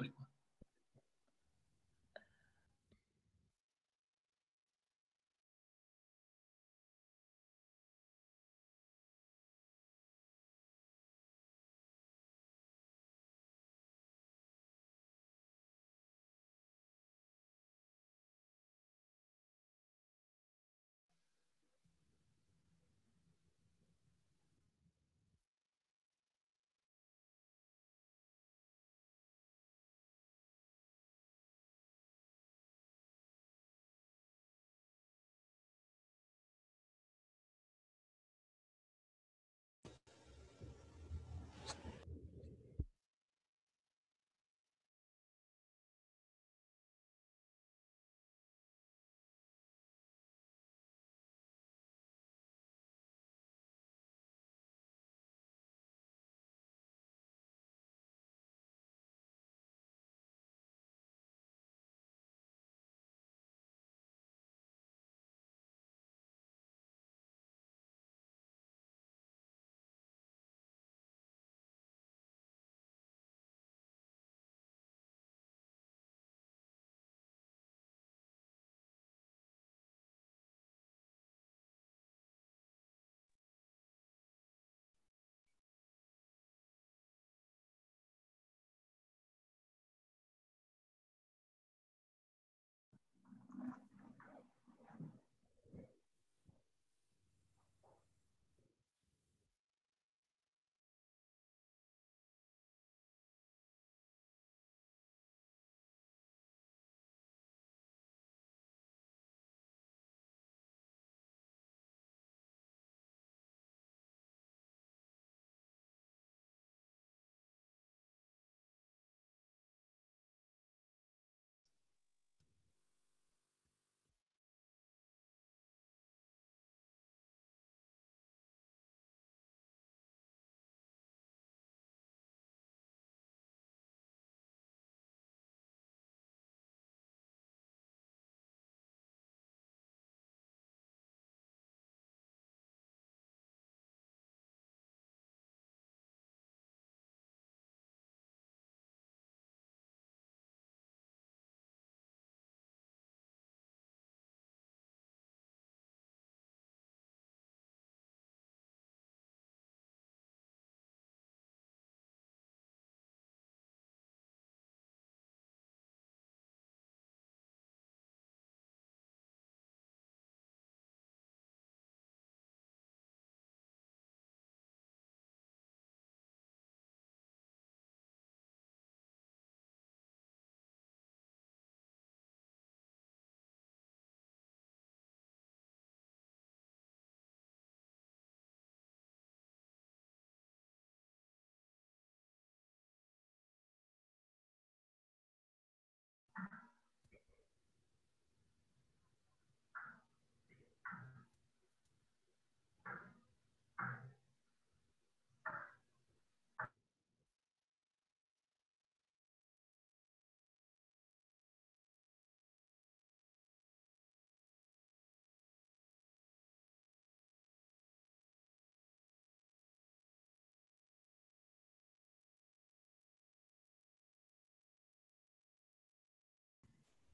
for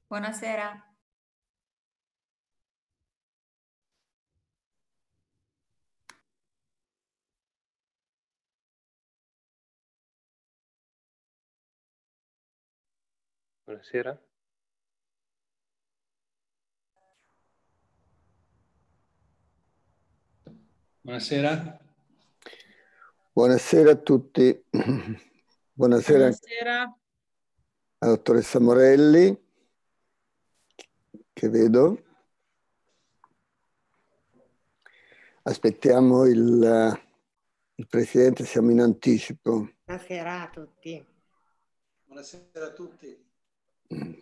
Buonasera. Buonasera. Buonasera. Buonasera a tutti. Buonasera, Buonasera. La dottoressa Morelli che vedo. Aspettiamo il, il Presidente, siamo in anticipo. Buonasera a tutti. Buonasera a tutti. Mm.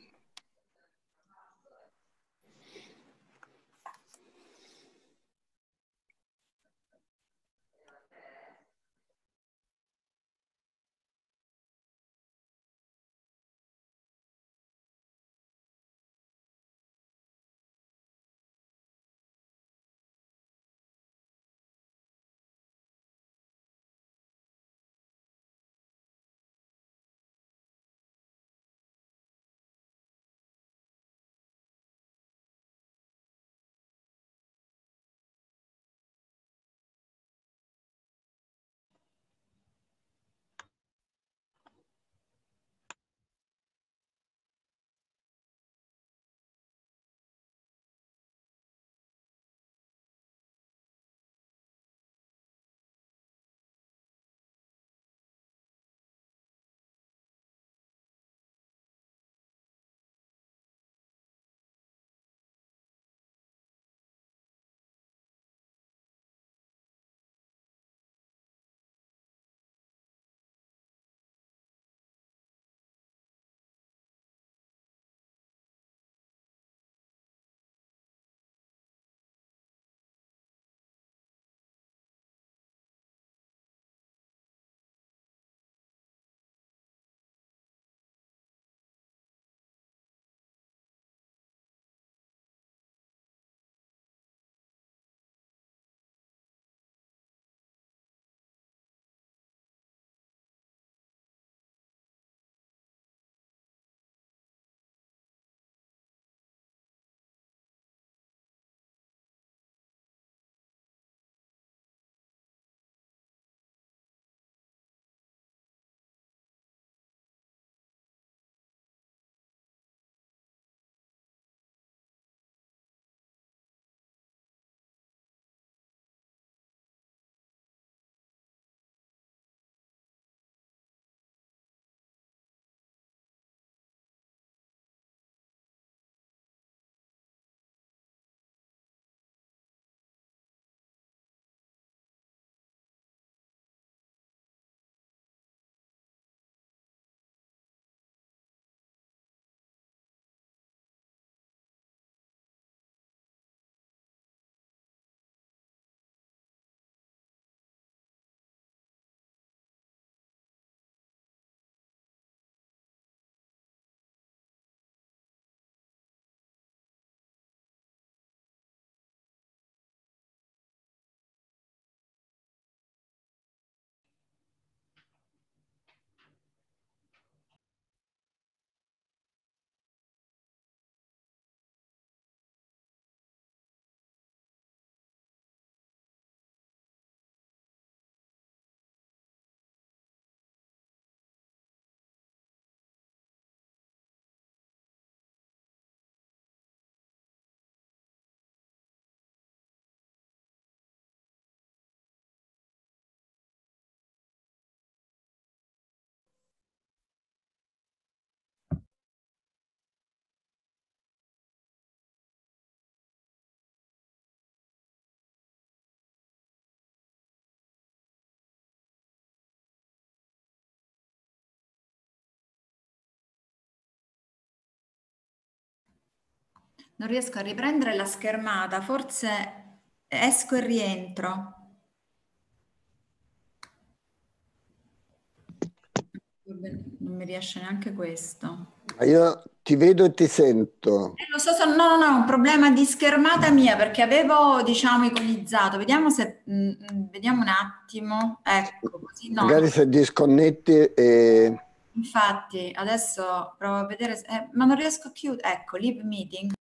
Non riesco a riprendere la schermata, forse esco e rientro. Non mi riesce neanche questo. Ma io ti vedo e ti sento. Eh, lo so, so no, no, un problema di schermata mia perché avevo, diciamo, iconizzato. Vediamo se, mh, mm, mm, vediamo un attimo. Ecco, così no. Magari se disconnetti e... Infatti, adesso provo a vedere, se, eh, ma non riesco a chiudere. Ecco, live meeting.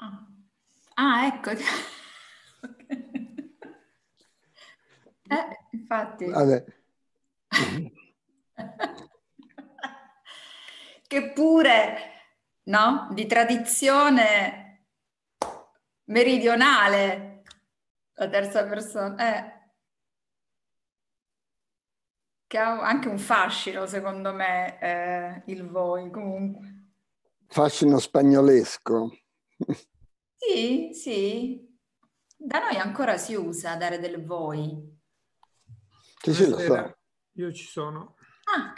Ah, ah ecco. eh, infatti. Vabbè. che pure, no? Di tradizione meridionale, la terza persona. Eh che ha anche un fascino, secondo me, eh, il voi comunque. Fascino spagnolesco. Sì, sì. Da noi ancora si usa dare del voi. Sì, sì, lo Io ci sono. Ah,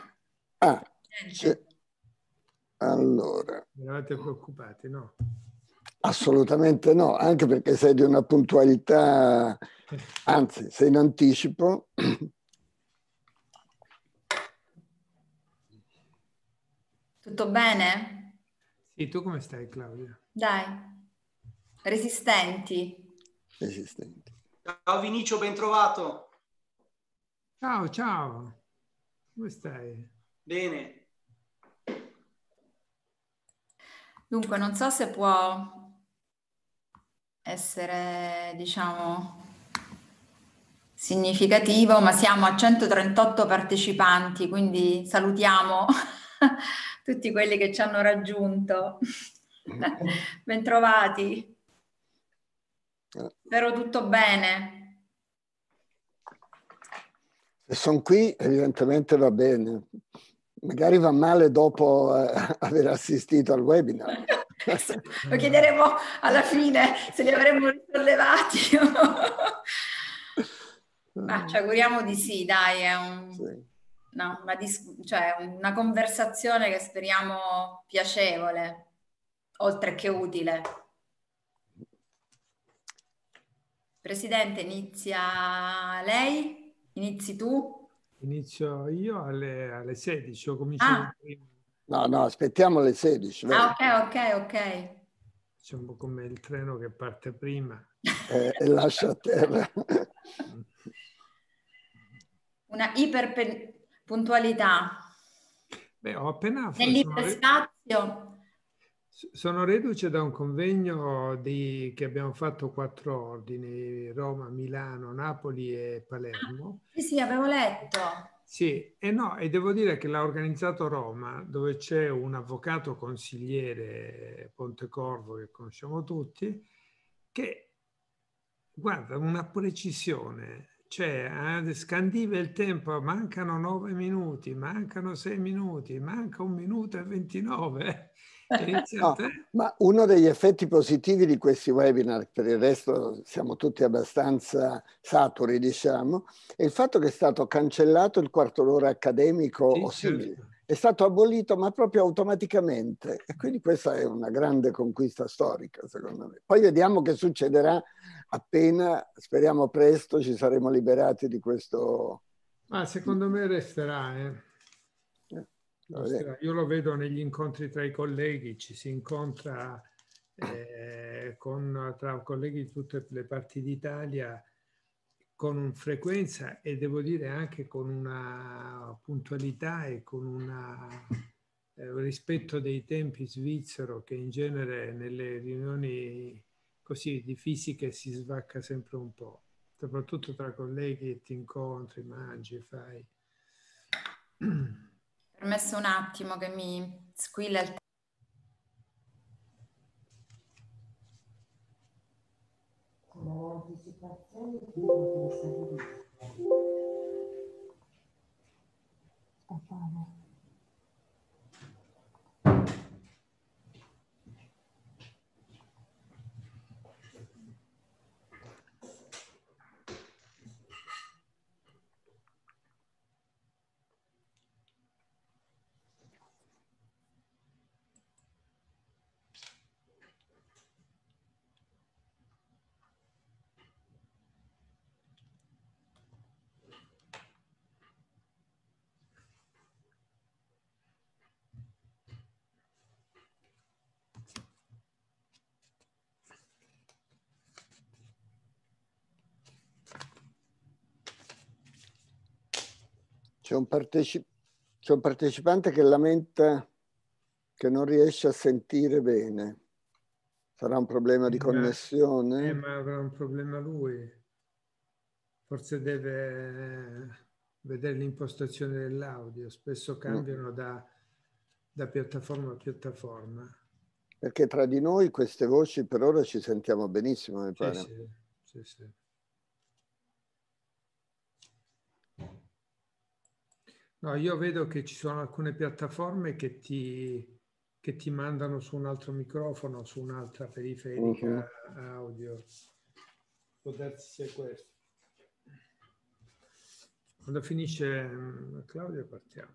ah sì. Allora. Eravate preoccupati, no? Assolutamente no, anche perché sei di una puntualità, anzi, sei in anticipo. Tutto bene? E tu come stai Claudia? Dai, resistenti. Resistenti. Ciao Vinicio, ben trovato. Ciao, ciao. Come stai? Bene. Dunque, non so se può essere, diciamo, significativo, ma siamo a 138 partecipanti, quindi salutiamo tutti quelli che ci hanno raggiunto. Bentrovati. Spero tutto bene. Se sono qui, evidentemente va bene. Magari va male dopo eh, aver assistito al webinar. Lo chiederemo alla fine se li avremmo risollevati. Ma ah, ci auguriamo di sì, dai, è un... Sì no, una, dis- cioè una conversazione che speriamo piacevole, oltre che utile. Presidente, inizia lei? Inizi tu? Inizio io alle, alle 16, ho cominciato ah. No, no, aspettiamo le 16. Ah, ok, ok, ok. C'è un po' come il treno che parte prima. Eh, e lascia a terra. Una iperpen- Puntualità. Beh, ho appena... Nel spazio. Sono reduce da un convegno di, che abbiamo fatto quattro ordini, Roma, Milano, Napoli e Palermo. Ah, sì, sì, avevo letto. Sì, e no, e devo dire che l'ha organizzato Roma, dove c'è un avvocato consigliere Pontecorvo che conosciamo tutti, che guarda, una precisione cioè, eh, scandiva il tempo, mancano nove minuti, mancano sei minuti, manca un minuto e ventinove. Eh. No, ma uno degli effetti positivi di questi webinar, per il resto siamo tutti abbastanza saturi, diciamo, è il fatto che è stato cancellato il quarto d'ora accademico sì, o certo. simile. Certo è stato abolito ma proprio automaticamente e quindi questa è una grande conquista storica secondo me. Poi vediamo che succederà appena, speriamo presto, ci saremo liberati di questo... Ma secondo me resterà. Eh. eh Io lo vedo negli incontri tra i colleghi, ci si incontra eh, con, tra colleghi di tutte le parti d'Italia con frequenza e devo dire anche con una puntualità e con una, eh, un rispetto dei tempi svizzero che in genere nelle riunioni così di fisica si svacca sempre un po', soprattutto tra colleghi che ti incontri, mangi, fai. Permesso un attimo che mi squilla il tempo. Papai. Tá, tá, né? C'è un, parteci- c'è un partecipante che lamenta che non riesce a sentire bene. Sarà un problema di connessione? Eh, ma avrà un problema lui. Forse deve eh, vedere l'impostazione dell'audio. Spesso cambiano mm. da, da piattaforma a piattaforma. Perché tra di noi queste voci per ora ci sentiamo benissimo, mi pare. Sì, sì, sì, sì. No, io vedo che ci sono alcune piattaforme che ti, che ti mandano su un altro microfono, su un'altra periferica uh mhm. -huh. audio. Può darsi sia questo. Quando finisce mm, Claudio partiamo.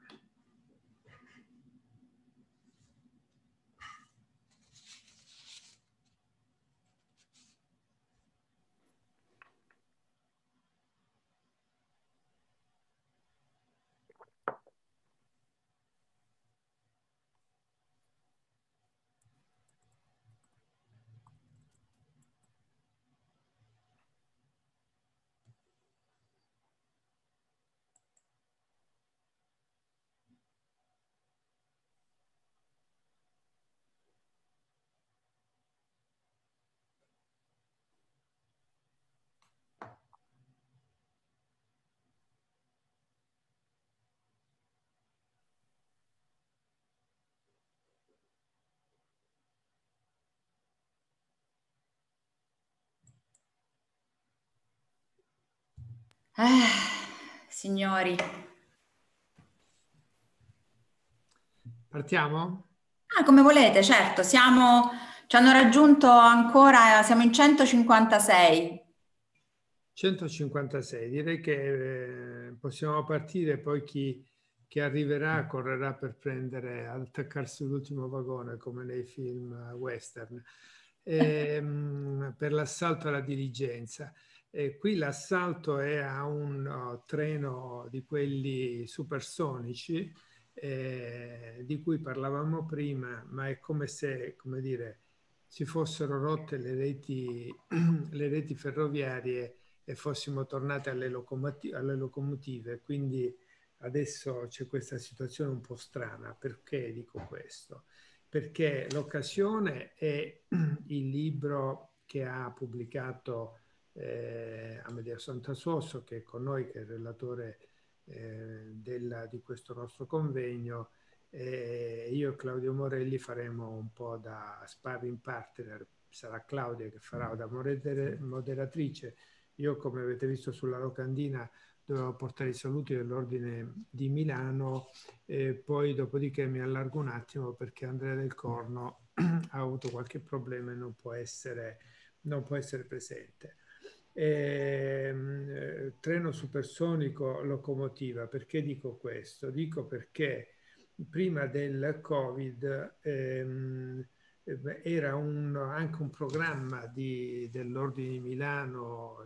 Eh, signori. Partiamo? Ah, come volete, certo. Siamo, ci hanno raggiunto ancora, siamo in 156. 156, direi che eh, possiamo partire, poi chi, chi arriverà correrà per prendere, attaccarsi l'ultimo vagone come nei film western, ehm, per l'assalto alla diligenza. E qui l'assalto è a un uh, treno di quelli supersonici eh, di cui parlavamo prima, ma è come se, come dire, si fossero rotte le reti, le reti ferroviarie e fossimo tornate alle, locomoti alle locomotive. Quindi adesso c'è questa situazione un po' strana. Perché dico questo? Perché l'occasione è il libro che ha pubblicato eh, Amedeo Santasosso che è con noi, che è il relatore eh, della, di questo nostro convegno, e io e Claudio Morelli faremo un po' da sparring partner, sarà Claudia che farà da moderatrice, io come avete visto sulla locandina dovevo portare i saluti dell'Ordine di Milano e poi dopodiché mi allargo un attimo perché Andrea del Corno ha avuto qualche problema e non può essere, non può essere presente. Ehm, eh, treno supersonico locomotiva. Perché dico questo? Dico perché prima del Covid ehm, eh, era un, anche un programma dell'Ordine di Milano,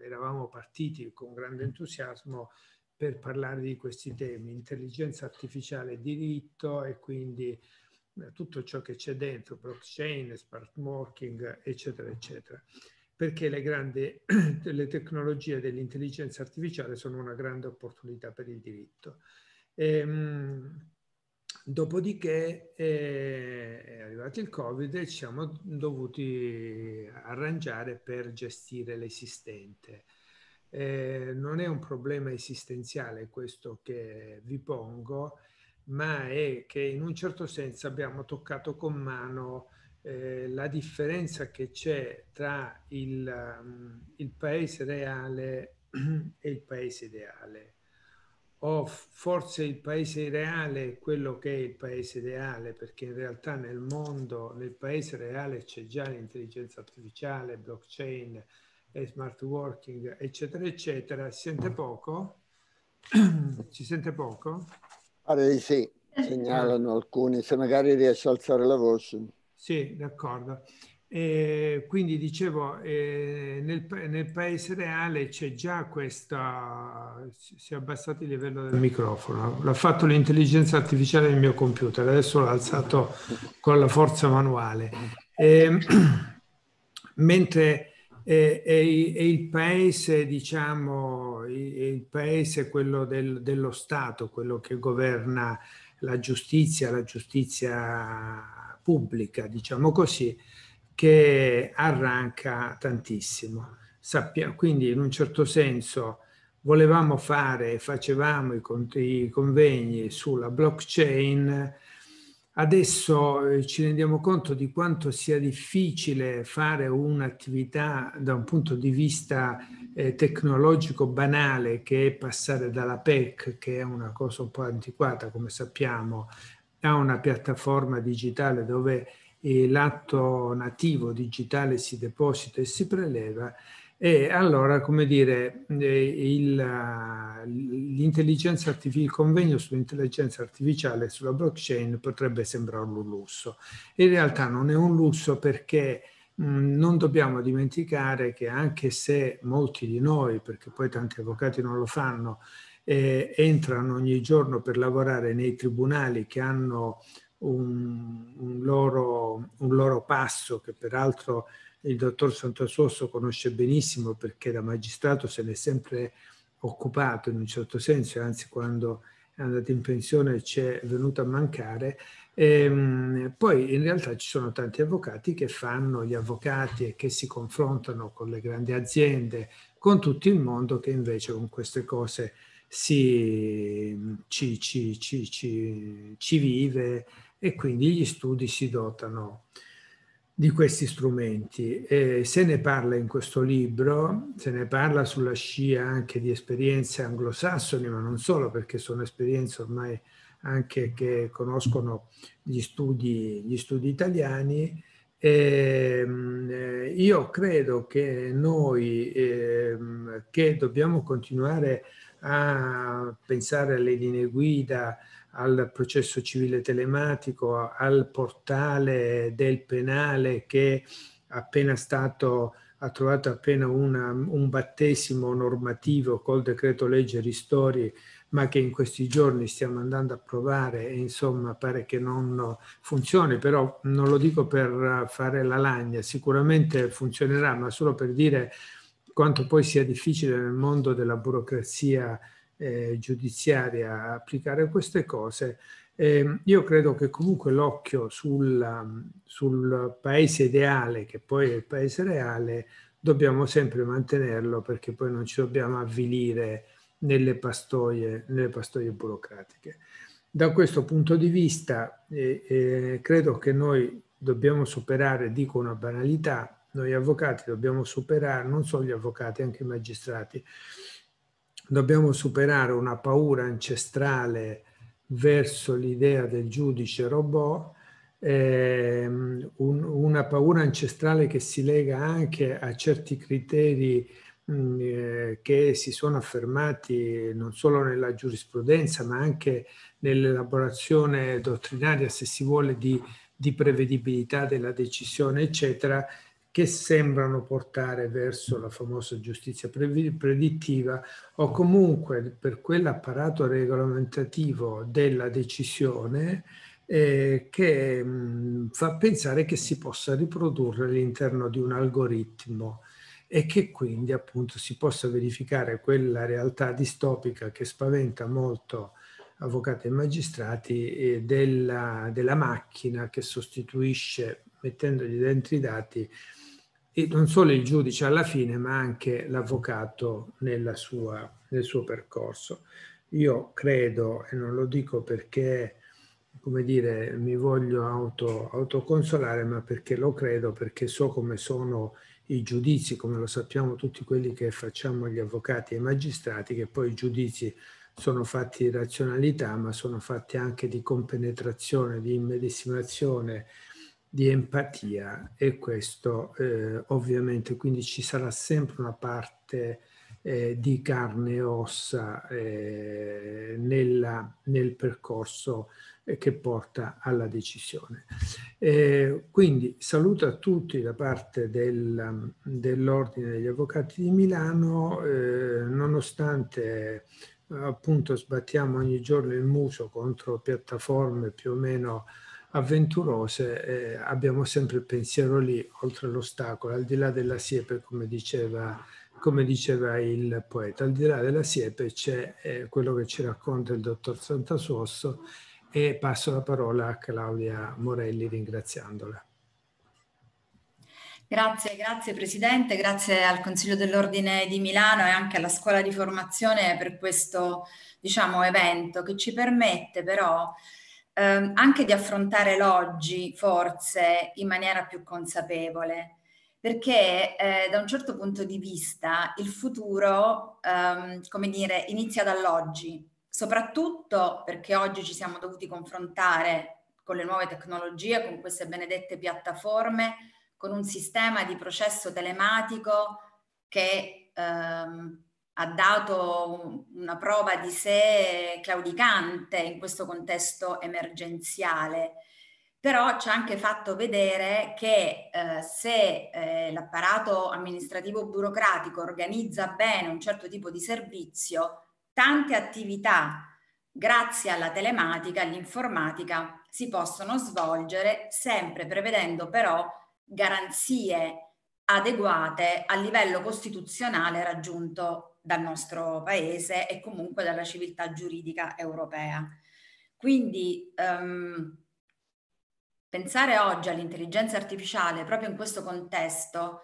eravamo partiti con grande entusiasmo per parlare di questi temi, intelligenza artificiale e diritto e quindi eh, tutto ciò che c'è dentro, blockchain, smart working, eccetera, eccetera perché le, grandi, le tecnologie dell'intelligenza artificiale sono una grande opportunità per il diritto. E, ehm, dopodiché eh, è arrivato il Covid e ci siamo dovuti arrangiare per gestire l'esistente. Eh, non è un problema esistenziale questo che vi pongo, ma è che in un certo senso abbiamo toccato con mano eh, la differenza che c'è tra il, ehm, il paese reale e il paese ideale o forse il paese reale è quello che è il paese ideale, perché in realtà nel mondo, nel paese reale c'è già l'intelligenza artificiale, blockchain, smart working, eccetera, eccetera. Si sente poco? Ci sente poco? Pare di sì, eh, segnalano eh. alcuni, se magari riesce a alzare la voce. Sì, d'accordo. E eh, quindi dicevo, eh, nel, nel, paese reale c'è già questa, si è abbassato il livello del microfono, l'ha fatto l'intelligenza artificiale del mio computer, adesso l'ha alzato con la forza manuale. E, ehm, mentre è, eh, è, è, il paese, diciamo, è il paese quello del, dello Stato, quello che governa la giustizia, la giustizia pubblica, diciamo così, che arranca tantissimo. Sappia, quindi in un certo senso volevamo fare, facevamo i, con, i convegni sulla blockchain, adesso eh, ci rendiamo conto di quanto sia difficile fare un'attività da un punto di vista eh, tecnologico banale che è passare dalla PEC, che è una cosa un po' antiquata come sappiamo, ha una piattaforma digitale dove eh, l'atto nativo digitale si deposita e si preleva e allora, come dire, eh, l'intelligenza il convegno sull'intelligenza artificiale e sulla blockchain potrebbe sembrarlo un lusso. In realtà non è un lusso perché mm, non dobbiamo dimenticare che anche se molti di noi, perché poi tanti avvocati non lo fanno, eh, entrano ogni giorno per lavorare nei tribunali che hanno un, un, loro, un loro passo che peraltro il dottor Santososso conosce benissimo perché da magistrato se n'è sempre occupato in un certo senso, anzi quando è andato in pensione ci è venuto a mancare. E, ehm, poi in realtà ci sono tanti avvocati che fanno gli avvocati e che si confrontano con le grandi aziende, con tutto il mondo che invece con queste cose si, ci, ci, ci, ci, vive e quindi gli studi si dotano di questi strumenti. E se ne parla in questo libro, se ne parla sulla scia anche di esperienze anglosassoni, ma non solo perché sono esperienze ormai anche che conoscono gli studi, gli studi italiani. E ehm, eh, io credo che noi ehm, che dobbiamo continuare a a pensare alle linee guida, al processo civile telematico, al portale del penale che appena stato, ha trovato appena una, un battesimo normativo col decreto legge Ristori, ma che in questi giorni stiamo andando a provare e insomma pare che non funzioni, però non lo dico per fare la lagna, sicuramente funzionerà, ma solo per dire quanto poi sia difficile nel mondo della burocrazia eh, giudiziaria applicare queste cose, eh, io credo che comunque l'occhio sul, sul, paese ideale, che poi è il paese reale, dobbiamo sempre mantenerlo perché poi non ci dobbiamo avvilire nelle pastoie, nelle pastoie burocratiche. Da questo punto di vista eh, eh credo che noi dobbiamo superare, dico una banalità, noi avvocati dobbiamo superare, non solo gli avvocati, anche i magistrati, dobbiamo superare una paura ancestrale verso l'idea del giudice robot, ehm, un, una paura ancestrale che si lega anche a certi criteri mm, eh, che si sono affermati non solo nella giurisprudenza ma anche nell'elaborazione dottrinaria, se si vuole, di, di prevedibilità della decisione, eccetera, che sembrano portare verso la famosa giustizia predittiva o comunque per quell'apparato regolamentativo della decisione eh, che mh, mm, fa pensare che si possa riprodurre all'interno di un algoritmo e che quindi appunto si possa verificare quella realtà distopica che spaventa molto avvocati e magistrati eh, della, della macchina che sostituisce mettendogli dentro i dati e non solo il giudice alla fine, ma anche l'avvocato nel suo percorso. Io credo, e non lo dico perché come dire, mi voglio auto, autoconsolare, ma perché lo credo, perché so come sono i giudizi, come lo sappiamo tutti quelli che facciamo gli avvocati e i magistrati, che poi i giudizi sono fatti di razionalità, ma sono fatti anche di compenetrazione, di immedesimazione, di empatia e questo eh, ovviamente quindi ci sarà sempre una parte eh, di carne e ossa eh, nella, nel percorso eh, che porta alla decisione. Eh, quindi saluto a tutti da parte del, dell'Ordine degli Avvocati di Milano, eh, nonostante appunto sbattiamo ogni giorno il muso contro piattaforme più o meno avventurose eh, abbiamo sempre il pensiero lì, oltre l'ostacolo, al di là della siepe, come diceva, come diceva il poeta, al di là della siepe c'è eh, quello che ci racconta il dottor Santasuosso e passo la parola a Claudia Morelli ringraziandola. Grazie, grazie Presidente, grazie al Consiglio dell'Ordine di Milano e anche alla Scuola di Formazione per questo diciamo, evento che ci permette però ehm, anche di affrontare l'oggi forse in maniera più consapevole, perché eh, da un certo punto di vista il futuro, ehm, come dire, inizia dall'oggi, soprattutto perché oggi ci siamo dovuti confrontare con le nuove tecnologie, con queste benedette piattaforme, con un sistema di processo telematico che ehm, ha dato una prova di sé claudicante in questo contesto emergenziale, però ci ha anche fatto vedere che eh, se eh, l'apparato amministrativo burocratico organizza bene un certo tipo di servizio, tante attività grazie alla telematica, all'informatica, si possono svolgere sempre prevedendo però garanzie adeguate a livello costituzionale raggiunto dal nostro paese e comunque dalla civiltà giuridica europea. Quindi ehm, pensare oggi all'intelligenza artificiale proprio in questo contesto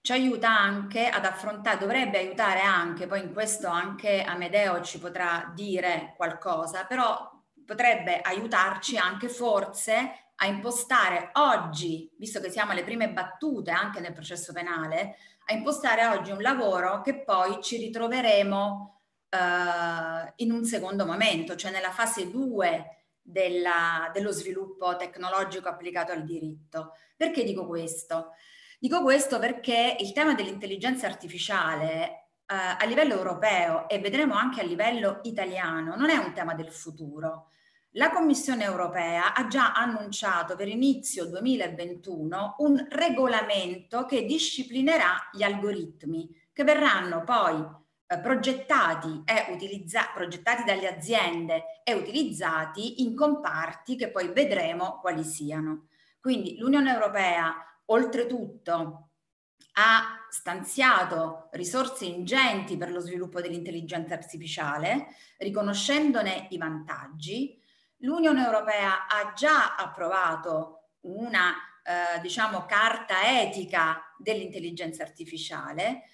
ci aiuta anche ad affrontare, dovrebbe aiutare anche, poi in questo anche Amedeo ci potrà dire qualcosa, però potrebbe aiutarci anche forse a impostare oggi, visto che siamo alle prime battute anche nel processo penale, a impostare oggi un lavoro che poi ci ritroveremo eh, in un secondo momento, cioè nella fase 2 della, dello sviluppo tecnologico applicato al diritto. Perché dico questo? Dico questo perché il tema dell'intelligenza artificiale eh, a livello europeo e vedremo anche a livello italiano non è un tema del futuro, la Commissione europea ha già annunciato per inizio 2021 un regolamento che disciplinerà gli algoritmi che verranno poi eh, progettati, e utilizza- progettati dalle aziende e utilizzati in comparti che poi vedremo quali siano. Quindi l'Unione europea oltretutto ha stanziato risorse ingenti per lo sviluppo dell'intelligenza artificiale, riconoscendone i vantaggi, L'Unione Europea ha già approvato una eh, diciamo, carta etica dell'intelligenza artificiale,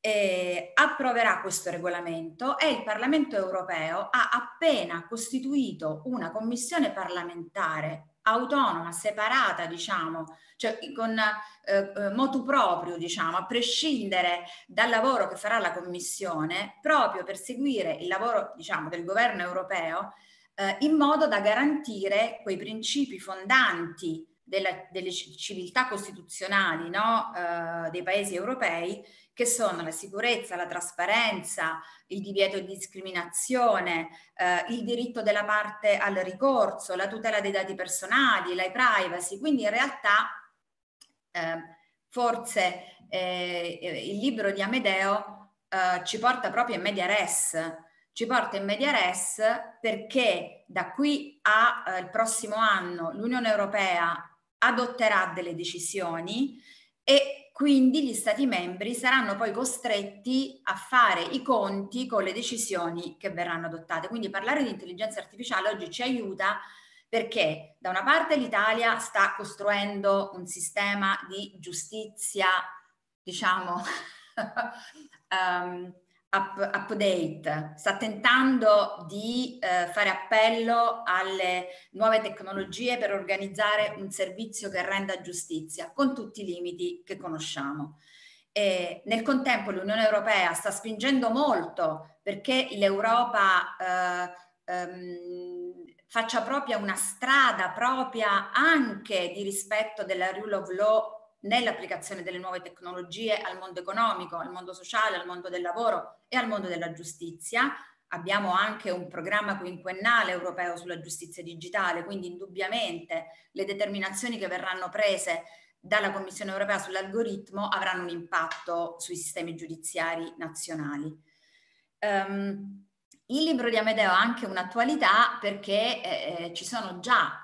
eh, approverà questo regolamento e il Parlamento Europeo ha appena costituito una commissione parlamentare autonoma, separata, diciamo, cioè con eh, eh, motu proprio, diciamo, a prescindere dal lavoro che farà la Commissione, proprio per seguire il lavoro, diciamo, del governo europeo eh, in modo da garantire quei principi fondanti della, delle civiltà costituzionali no? eh, dei paesi europei, che sono la sicurezza, la trasparenza, il divieto di discriminazione, eh, il diritto della parte al ricorso, la tutela dei dati personali, la privacy. Quindi in realtà ehm, forse eh, il libro di Amedeo eh, ci porta proprio in media res ci porta in media res perché da qui al eh, prossimo anno l'Unione Europea adotterà delle decisioni e quindi gli Stati membri saranno poi costretti a fare i conti con le decisioni che verranno adottate. Quindi parlare di intelligenza artificiale oggi ci aiuta perché da una parte l'Italia sta costruendo un sistema di giustizia, diciamo, um, up, update, sta tentando di eh, fare appello alle nuove tecnologie per organizzare un servizio che renda giustizia, con tutti i limiti che conosciamo. E nel contempo l'Unione Europea sta spingendo molto perché l'Europa eh, ehm, faccia propria una strada propria anche di rispetto della rule of law nell'applicazione delle nuove tecnologie al mondo economico, al mondo sociale, al mondo del lavoro e al mondo della giustizia. Abbiamo anche un programma quinquennale europeo sulla giustizia digitale, quindi indubbiamente le determinazioni che verranno prese dalla Commissione europea sull'algoritmo avranno un impatto sui sistemi giudiziari nazionali. Um, il libro di Amedeo ha anche un'attualità perché eh, eh, ci sono già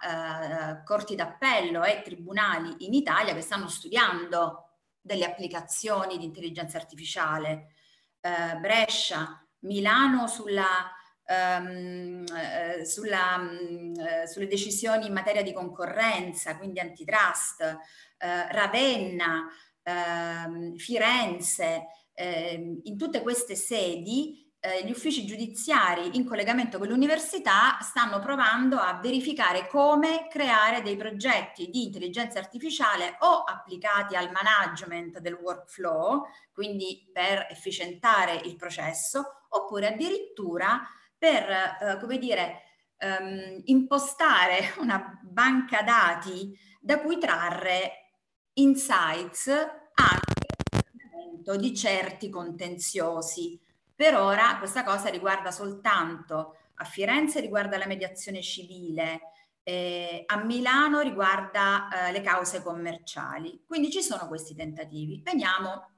eh, corti d'appello e tribunali in Italia che stanno studiando delle applicazioni di intelligenza artificiale. Eh, Brescia, Milano sulla, ehm, eh, sulla, mh, eh, sulle decisioni in materia di concorrenza, quindi antitrust, Ravenna, ehm, Firenze, ehm, in tutte queste sedi eh, gli uffici giudiziari in collegamento con l'università stanno provando a verificare come creare dei progetti di intelligenza artificiale o applicati al management del workflow, quindi per efficientare il processo, oppure addirittura per, eh, come dire, ehm, impostare una banca dati da cui trarre insights anche di certi contenziosi per ora questa cosa riguarda soltanto a Firenze riguarda la mediazione civile, eh, a Milano riguarda eh, le cause commerciali. Quindi ci sono questi tentativi. Veniamo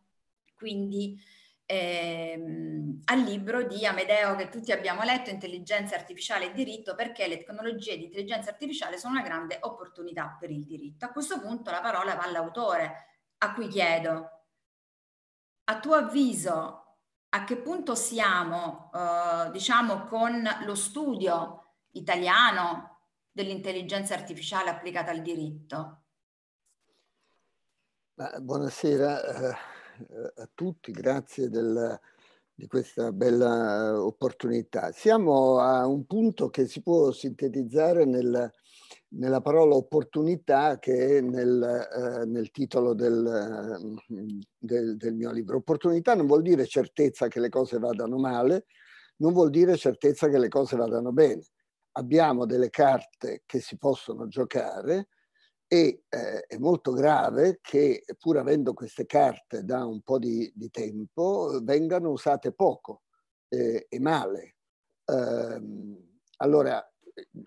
quindi ehm, al libro di Amedeo che tutti abbiamo letto, Intelligenza artificiale e diritto, perché le tecnologie di intelligenza artificiale sono una grande opportunità per il diritto. A questo punto la parola va all'autore, a cui chiedo, a tuo avviso a che punto siamo, eh, diciamo, con lo studio italiano dell'intelligenza artificiale applicata al diritto? Buonasera eh, a tutti, grazie del, di questa bella eh, opportunità. Siamo a un punto che si può sintetizzare nel, nella parola opportunità che è nel, eh, nel titolo del, eh, del, del, mio libro. Opportunità non vuol dire certezza che le cose vadano male, non vuol dire certezza che le cose vadano bene. Abbiamo delle carte che si possono giocare e eh, è molto grave che pur avendo queste carte da un po' di, di tempo vengano usate poco eh, e male. Ehm, allora,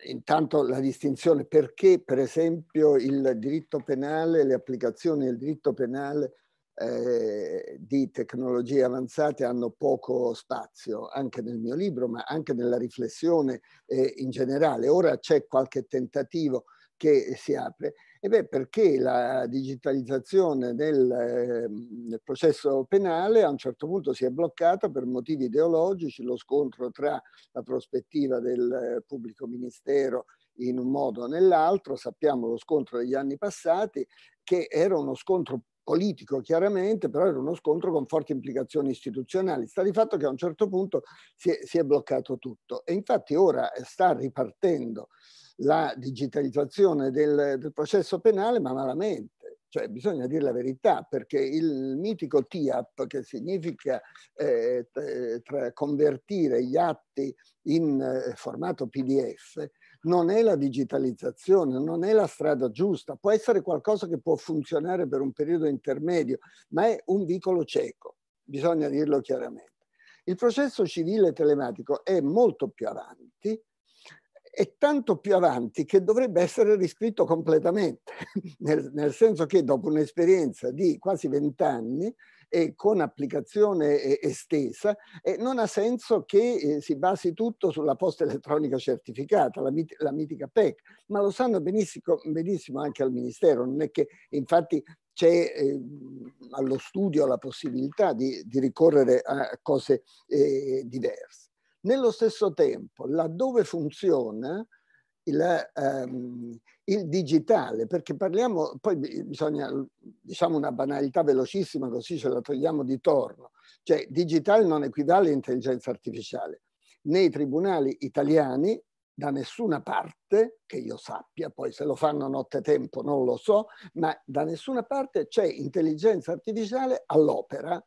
intanto la distinzione perché per esempio il diritto penale, le applicazioni del diritto penale eh, di tecnologie avanzate hanno poco spazio anche nel mio libro ma anche nella riflessione eh, in generale. Ora c'è qualche tentativo che si apre e beh, perché la digitalizzazione del, ehm, del, processo penale a un certo punto si è bloccata per motivi ideologici, lo scontro tra la prospettiva del pubblico ministero in un modo o nell'altro, sappiamo lo scontro degli anni passati, che era uno scontro politico chiaramente, però era uno scontro con forti implicazioni istituzionali. Sta di fatto che a un certo punto si è, si è bloccato tutto e infatti ora sta ripartendo la digitalizzazione del, del processo penale, ma malamente cioè bisogna dire la verità, perché il mitico TIAP, che significa eh, eh convertire gli atti in eh, formato PDF, non è la digitalizzazione, non è la strada giusta, può essere qualcosa che può funzionare per un periodo intermedio, ma è un vicolo cieco, bisogna dirlo chiaramente. Il processo civile telematico è molto più avanti, è tanto più avanti che dovrebbe essere riscritto completamente, nel, nel senso che dopo un'esperienza di quasi vent'anni e con applicazione estesa, eh, non ha senso che eh, si basi tutto sulla posta elettronica certificata, la, mit la mitica PEC, ma lo sanno benissimo, benissimo anche al Ministero, non è che infatti c'è eh, allo studio la possibilità di, di ricorrere a cose eh, diverse. Nello stesso tempo, laddove funziona il, ehm, il digitale, perché parliamo, poi bisogna, diciamo una banalità velocissima così ce la togliamo di torno, cioè digitale non equivale a intelligenza artificiale. Nei tribunali italiani da nessuna parte, che io sappia, poi se lo fanno nottetempo non lo so, ma da nessuna parte c'è intelligenza artificiale all'opera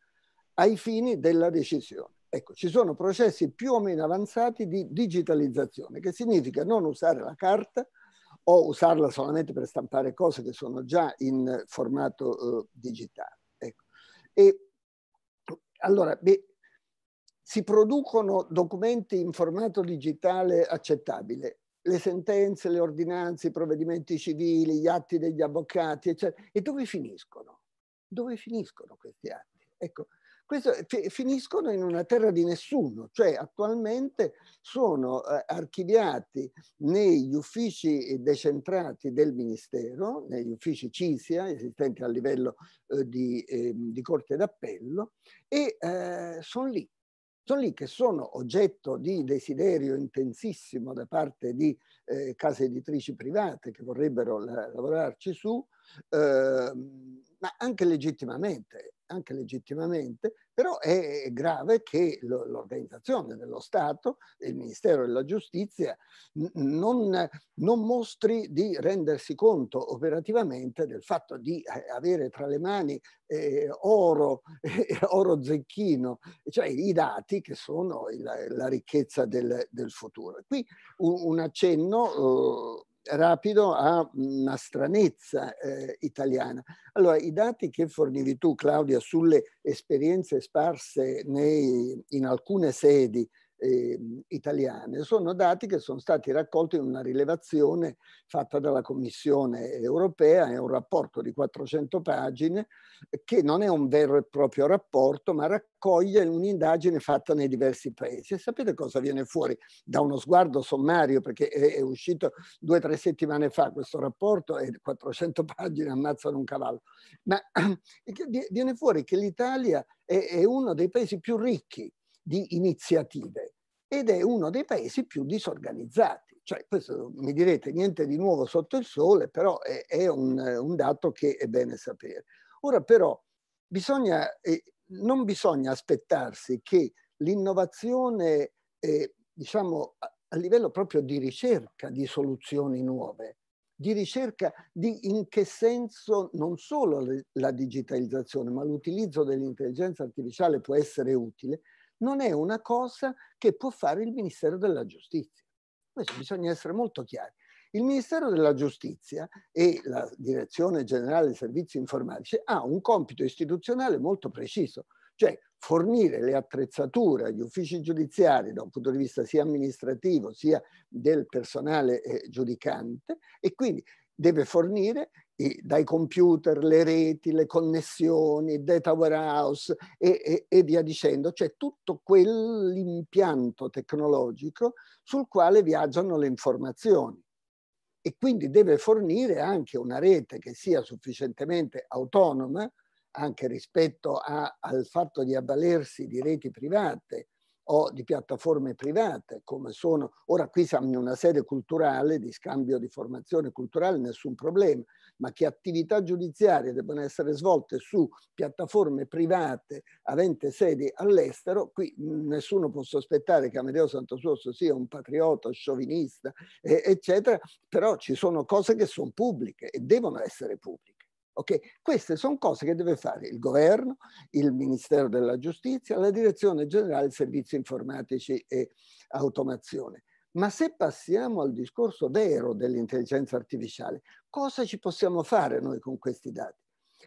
ai fini della decisione. Ecco, ci sono processi più o meno avanzati di digitalizzazione, che significa non usare la carta o usarla solamente per stampare cose che sono già in formato eh, digitale. Ecco. E, allora, beh, si producono documenti in formato digitale accettabile, le sentenze, le ordinanze, i provvedimenti civili, gli atti degli avvocati, eccetera. E dove finiscono? Dove finiscono questi atti? Ecco, questo, eh, finiscono in una terra di nessuno, cioè attualmente sono eh, archiviati negli uffici decentrati del Ministero, negli uffici CISIA esistenti a livello eh, di, eh, di, Corte d'Appello e eh, sono lì. Sono lì che sono oggetto di desiderio intensissimo da parte di eh, case editrici private che vorrebbero la lavorarci su, ehm, ma anche legittimamente anche legittimamente, però è grave che l'organizzazione dello Stato, il Ministero della Giustizia, non, non, mostri di rendersi conto operativamente del fatto di eh, avere tra le mani eh, oro, eh, oro zecchino, cioè i dati che sono la, la ricchezza del, del, futuro. Qui un, un accenno... Eh, rapido ha una stranezza eh, italiana. Allora, i dati che fornivi tu, Claudia, sulle esperienze sparse nei, in alcune sedi eh, italiane. Sono dati che sono stati raccolti in una rilevazione fatta dalla Commissione europea, è un rapporto di 400 pagine che non è un vero e proprio rapporto, ma raccoglie un'indagine fatta nei diversi paesi. E sapete cosa viene fuori? Da uno sguardo sommario, perché è, è uscito due o tre settimane fa questo rapporto e 400 pagine ammazzano un cavallo, ma viene fuori che l'Italia è, è uno dei paesi più ricchi di iniziative ed è uno dei paesi più disorganizzati. Cioè, questo mi direte niente di nuovo sotto il sole, però è, è un, un, dato che è bene sapere. Ora però bisogna, eh, non bisogna aspettarsi che l'innovazione, eh, diciamo, a livello proprio di ricerca di soluzioni nuove, di ricerca di in che senso non solo la digitalizzazione, ma l'utilizzo dell'intelligenza artificiale può essere utile, non è una cosa che può fare il Ministero della Giustizia. Questo bisogna essere molto chiari. Il Ministero della Giustizia e la Direzione Generale dei Servizi Informatici ha un compito istituzionale molto preciso, cioè fornire le attrezzature agli uffici giudiziari da un punto di vista sia amministrativo sia del personale eh, giudicante e quindi deve fornire dai computer, le reti, le connessioni, data warehouse e, e, e via dicendo, cioè tutto quell'impianto tecnologico sul quale viaggiano le informazioni e quindi deve fornire anche una rete che sia sufficientemente autonoma anche rispetto a, al fatto di avvalersi di reti private o di piattaforme private, come sono, ora qui siamo in una sede culturale, di scambio di formazione culturale, nessun problema, ma che attività giudiziarie debbano essere svolte su piattaforme private avente sedi all'estero, qui mm, nessuno può sospettare che Amedeo Santosuoso sia un patriota, sciovinista, eccetera, però ci sono cose che sono pubbliche e devono essere pubbliche. Okay? Queste sono cose che deve fare il governo, il Ministero della Giustizia, la Direzione Generale Servizi Informatici e Automazione. Ma se passiamo al discorso vero dell'intelligenza artificiale, cosa ci possiamo fare noi con questi dati?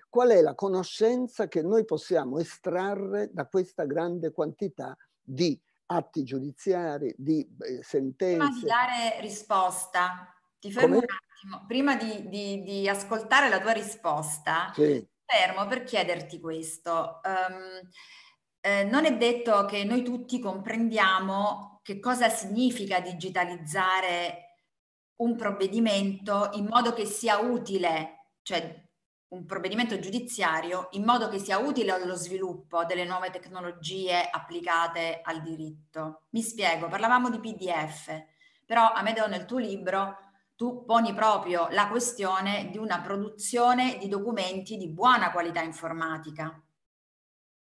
Qual è la conoscenza che noi possiamo estrarre da questa grande quantità di atti giudiziari, di sentenze? Eh, Prima di dare risposta, ti fermo Come? un attimo, prima di, di, di, ascoltare la tua risposta, sì. fermo per chiederti questo. Um, eh, non è detto che noi tutti comprendiamo che cosa significa digitalizzare un provvedimento in modo che sia utile, cioè un provvedimento giudiziario, in modo che sia utile allo sviluppo delle nuove tecnologie applicate al diritto. Mi spiego, parlavamo di PDF, però Amedeo nel tuo libro tu poni proprio la questione di una produzione di documenti di buona qualità informatica.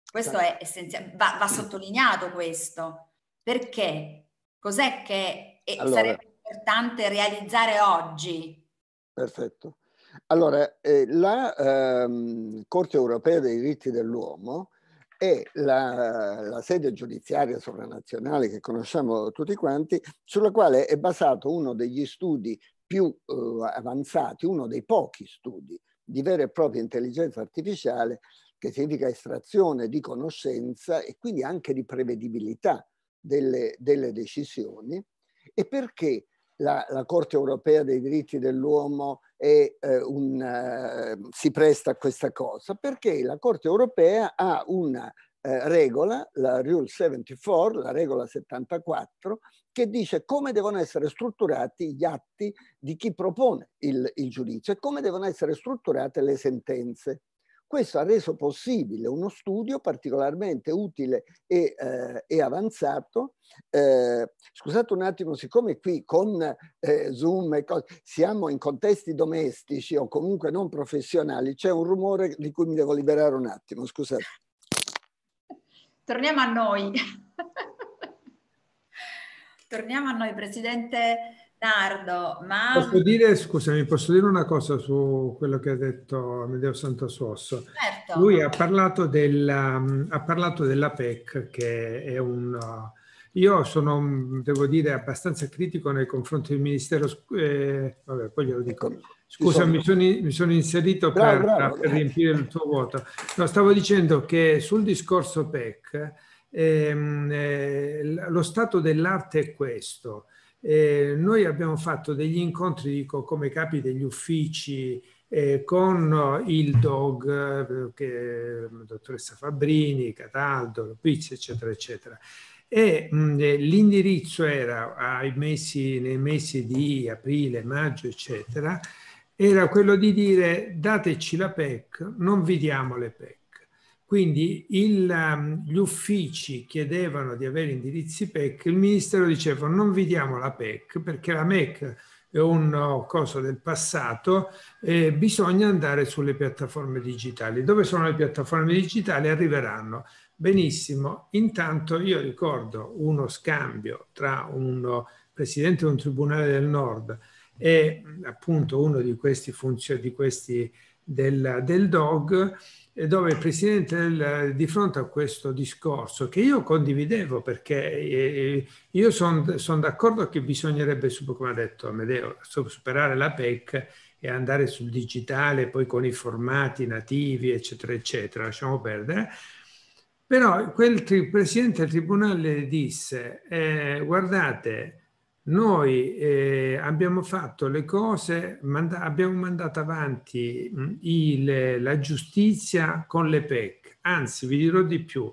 Questo è essenziale, va, va sottolineato questo, perché cos'è che allora, sarebbe importante realizzare oggi? Perfetto. Allora, eh, la ehm, Corte europea dei diritti dell'uomo e la, la, sede giudiziaria sovranazionale che conosciamo tutti quanti, sulla quale è basato uno degli studi più eh, avanzati, uno dei pochi studi di vera e propria intelligenza artificiale che significa estrazione di conoscenza e quindi anche di prevedibilità delle, delle decisioni e perché la, la, Corte europea dei diritti dell'uomo eh, eh, si presta a questa cosa? Perché la Corte europea ha una eh, regola, la Rule 74, la regola 74, che dice come devono essere strutturati gli atti di chi propone il, il giudizio e come devono essere strutturate le sentenze. Questo ha reso possibile uno studio particolarmente utile e, eh, e avanzato. Eh, scusate un attimo, siccome qui con eh, Zoom e cose, siamo in contesti domestici o comunque non professionali, c'è un rumore di cui mi devo liberare un attimo, scusate torniamo a noi. torniamo a noi, Presidente Nardo. Ma... Posso dire, scusami, posso dire una cosa su quello che ha detto Amedeo Santosuosso? Certo. Lui ha parlato, della, um, ha parlato della PEC, che è un... Uh, io sono, devo dire, abbastanza critico nei confronti del Ministero, eh, vabbè, poi glielo dico, ecco, Scusa, mi, sono, mi, sono, inserito bravo, per, bravo, per riempire il tuo vuoto. No, stavo dicendo che sul discorso PEC ehm, eh, lo stato dell'arte è questo. Eh, noi abbiamo fatto degli incontri, dico, come capi degli uffici, eh, con il DOG, eh, che, dottoressa Fabrini, Cataldo, Pizzi, eccetera, eccetera. E mm, eh, l'indirizzo era mesi, nei mesi di aprile, maggio, eccetera, era quello di dire dateci la PEC, non vi diamo le PEC. Quindi il, um, gli uffici chiedevano di avere indirizzi PEC, il ministero diceva non vi diamo la PEC perché la MEC è un uh, coso del passato, eh, bisogna andare sulle piattaforme digitali. Dove sono le piattaforme digitali? Arriveranno. Benissimo, intanto io ricordo uno scambio tra un uh, presidente di un tribunale del nord e appunto uno di questi, funzio- di questi del, del DOG, dove il Presidente del, di fronte a questo discorso, che io condividevo perché eh, eh, io sono son d'accordo che bisognerebbe, come ha detto Amedeo, superare la PEC e andare sul digitale, poi con i formati nativi, eccetera, eccetera, lasciamo perdere. Però quel tri- Presidente del Tribunale disse, eh, guardate, noi eh, abbiamo fatto le cose, manda abbiamo mandato avanti mh, mm, il, la giustizia con le PEC, anzi vi dirò di più,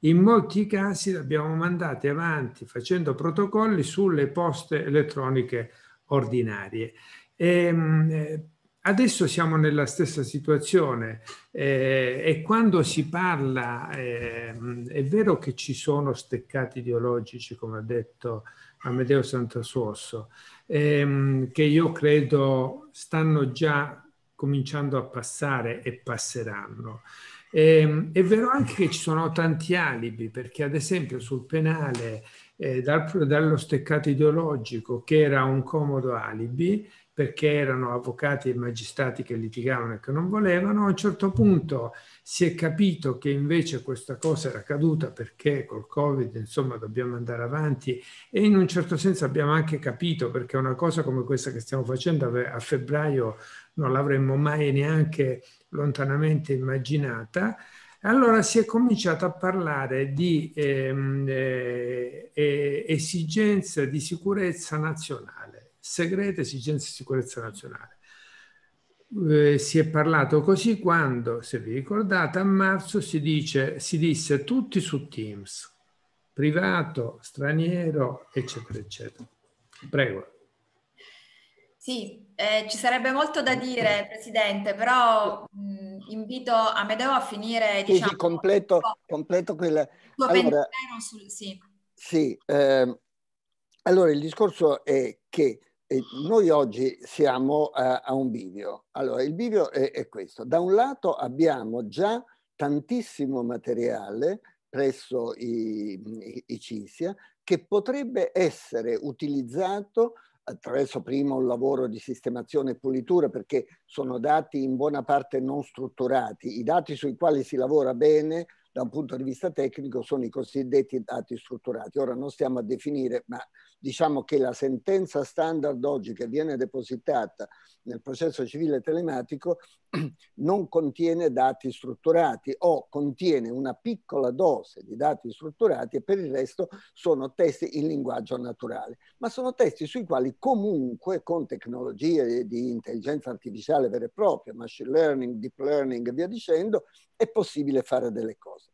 in molti casi l'abbiamo mandata avanti facendo protocolli sulle poste elettroniche ordinarie. E, ehm, mh, eh, Adesso siamo nella stessa situazione eh, e quando si parla, eh, è vero che ci sono steccati ideologici, come ha detto Amedeo Santasorso, ehm, che io credo stanno già cominciando a passare e passeranno. Eh, è vero anche che ci sono tanti alibi, perché ad esempio sul penale, eh, dal, dallo steccato ideologico, che era un comodo alibi, perché erano avvocati e magistrati che litigavano e che non volevano. A un certo punto si è capito che invece questa cosa era caduta perché col Covid, insomma, dobbiamo andare avanti e in un certo senso abbiamo anche capito perché una cosa come questa che stiamo facendo a febbraio non l'avremmo mai neanche lontanamente immaginata. Allora si è cominciato a parlare di ehm, eh, eh esigenze di sicurezza nazionale segrete esigenze di sicurezza nazionale. Eh, si è parlato così quando, se vi ricordate, a marzo si, dice, si disse tutti su Teams, privato, straniero, eccetera, eccetera. Prego. Sì, eh, ci sarebbe molto da dire, Presidente, però mh, invito Amedeo a finire. Sì, diciamo, sì, completo, completo quel... Allora, sul, sì, sì eh, allora il discorso è che e noi oggi siamo a, eh, a un bivio. Allora, il bivio è, è, questo. Da un lato abbiamo già tantissimo materiale presso i, i CISIA che potrebbe essere utilizzato attraverso prima un lavoro di sistemazione e pulitura perché sono dati in buona parte non strutturati. I dati sui quali si lavora bene da un punto di vista tecnico sono i cosiddetti dati strutturati. Ora non stiamo a definire, ma diciamo che la sentenza standard oggi che viene depositata nel processo civile telematico non contiene dati strutturati o contiene una piccola dose di dati strutturati e per il resto sono testi in linguaggio naturale, ma sono testi sui quali comunque con tecnologie di intelligenza artificiale vera e propria, machine learning, deep learning e via dicendo, è possibile fare delle cose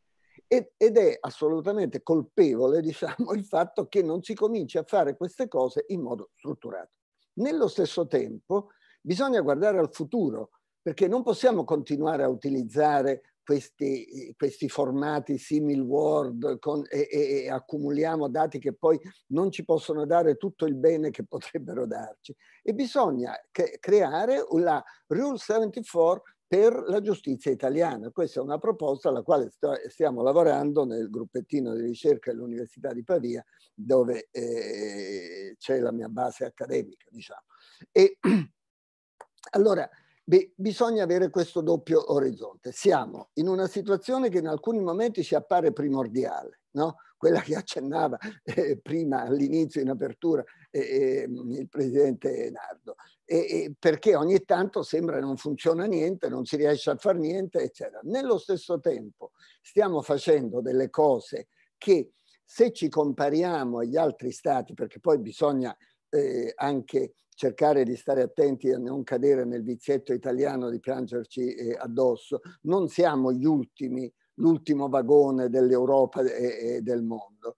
ed è assolutamente colpevole diciamo, il fatto che non si cominci a fare queste cose in modo strutturato. Nello stesso tempo bisogna guardare al futuro, perché non possiamo continuare a utilizzare questi, questi formati simil word con, e, e, e accumuliamo dati che poi non ci possono dare tutto il bene che potrebbero darci. E bisogna creare la Rule 74 per la giustizia italiana. Questa è una proposta alla quale stiamo lavorando nel gruppettino di ricerca dell'Università di Pavia, dove eh, c'è la mia base accademica, diciamo. E allora beh, bisogna avere questo doppio orizzonte. Siamo in una situazione che in alcuni momenti ci appare primordiale, no? quella che accennava eh, prima all'inizio in apertura eh, il presidente Nardo, e, e perché ogni tanto sembra che non funziona niente, non si riesce a fare niente, eccetera. Nello stesso tempo stiamo facendo delle cose che se ci compariamo agli altri stati, perché poi bisogna eh, anche cercare di stare attenti a non cadere nel vizietto italiano di piangerci eh, addosso, non siamo gli ultimi, l'ultimo vagone dell'Europa e, e del mondo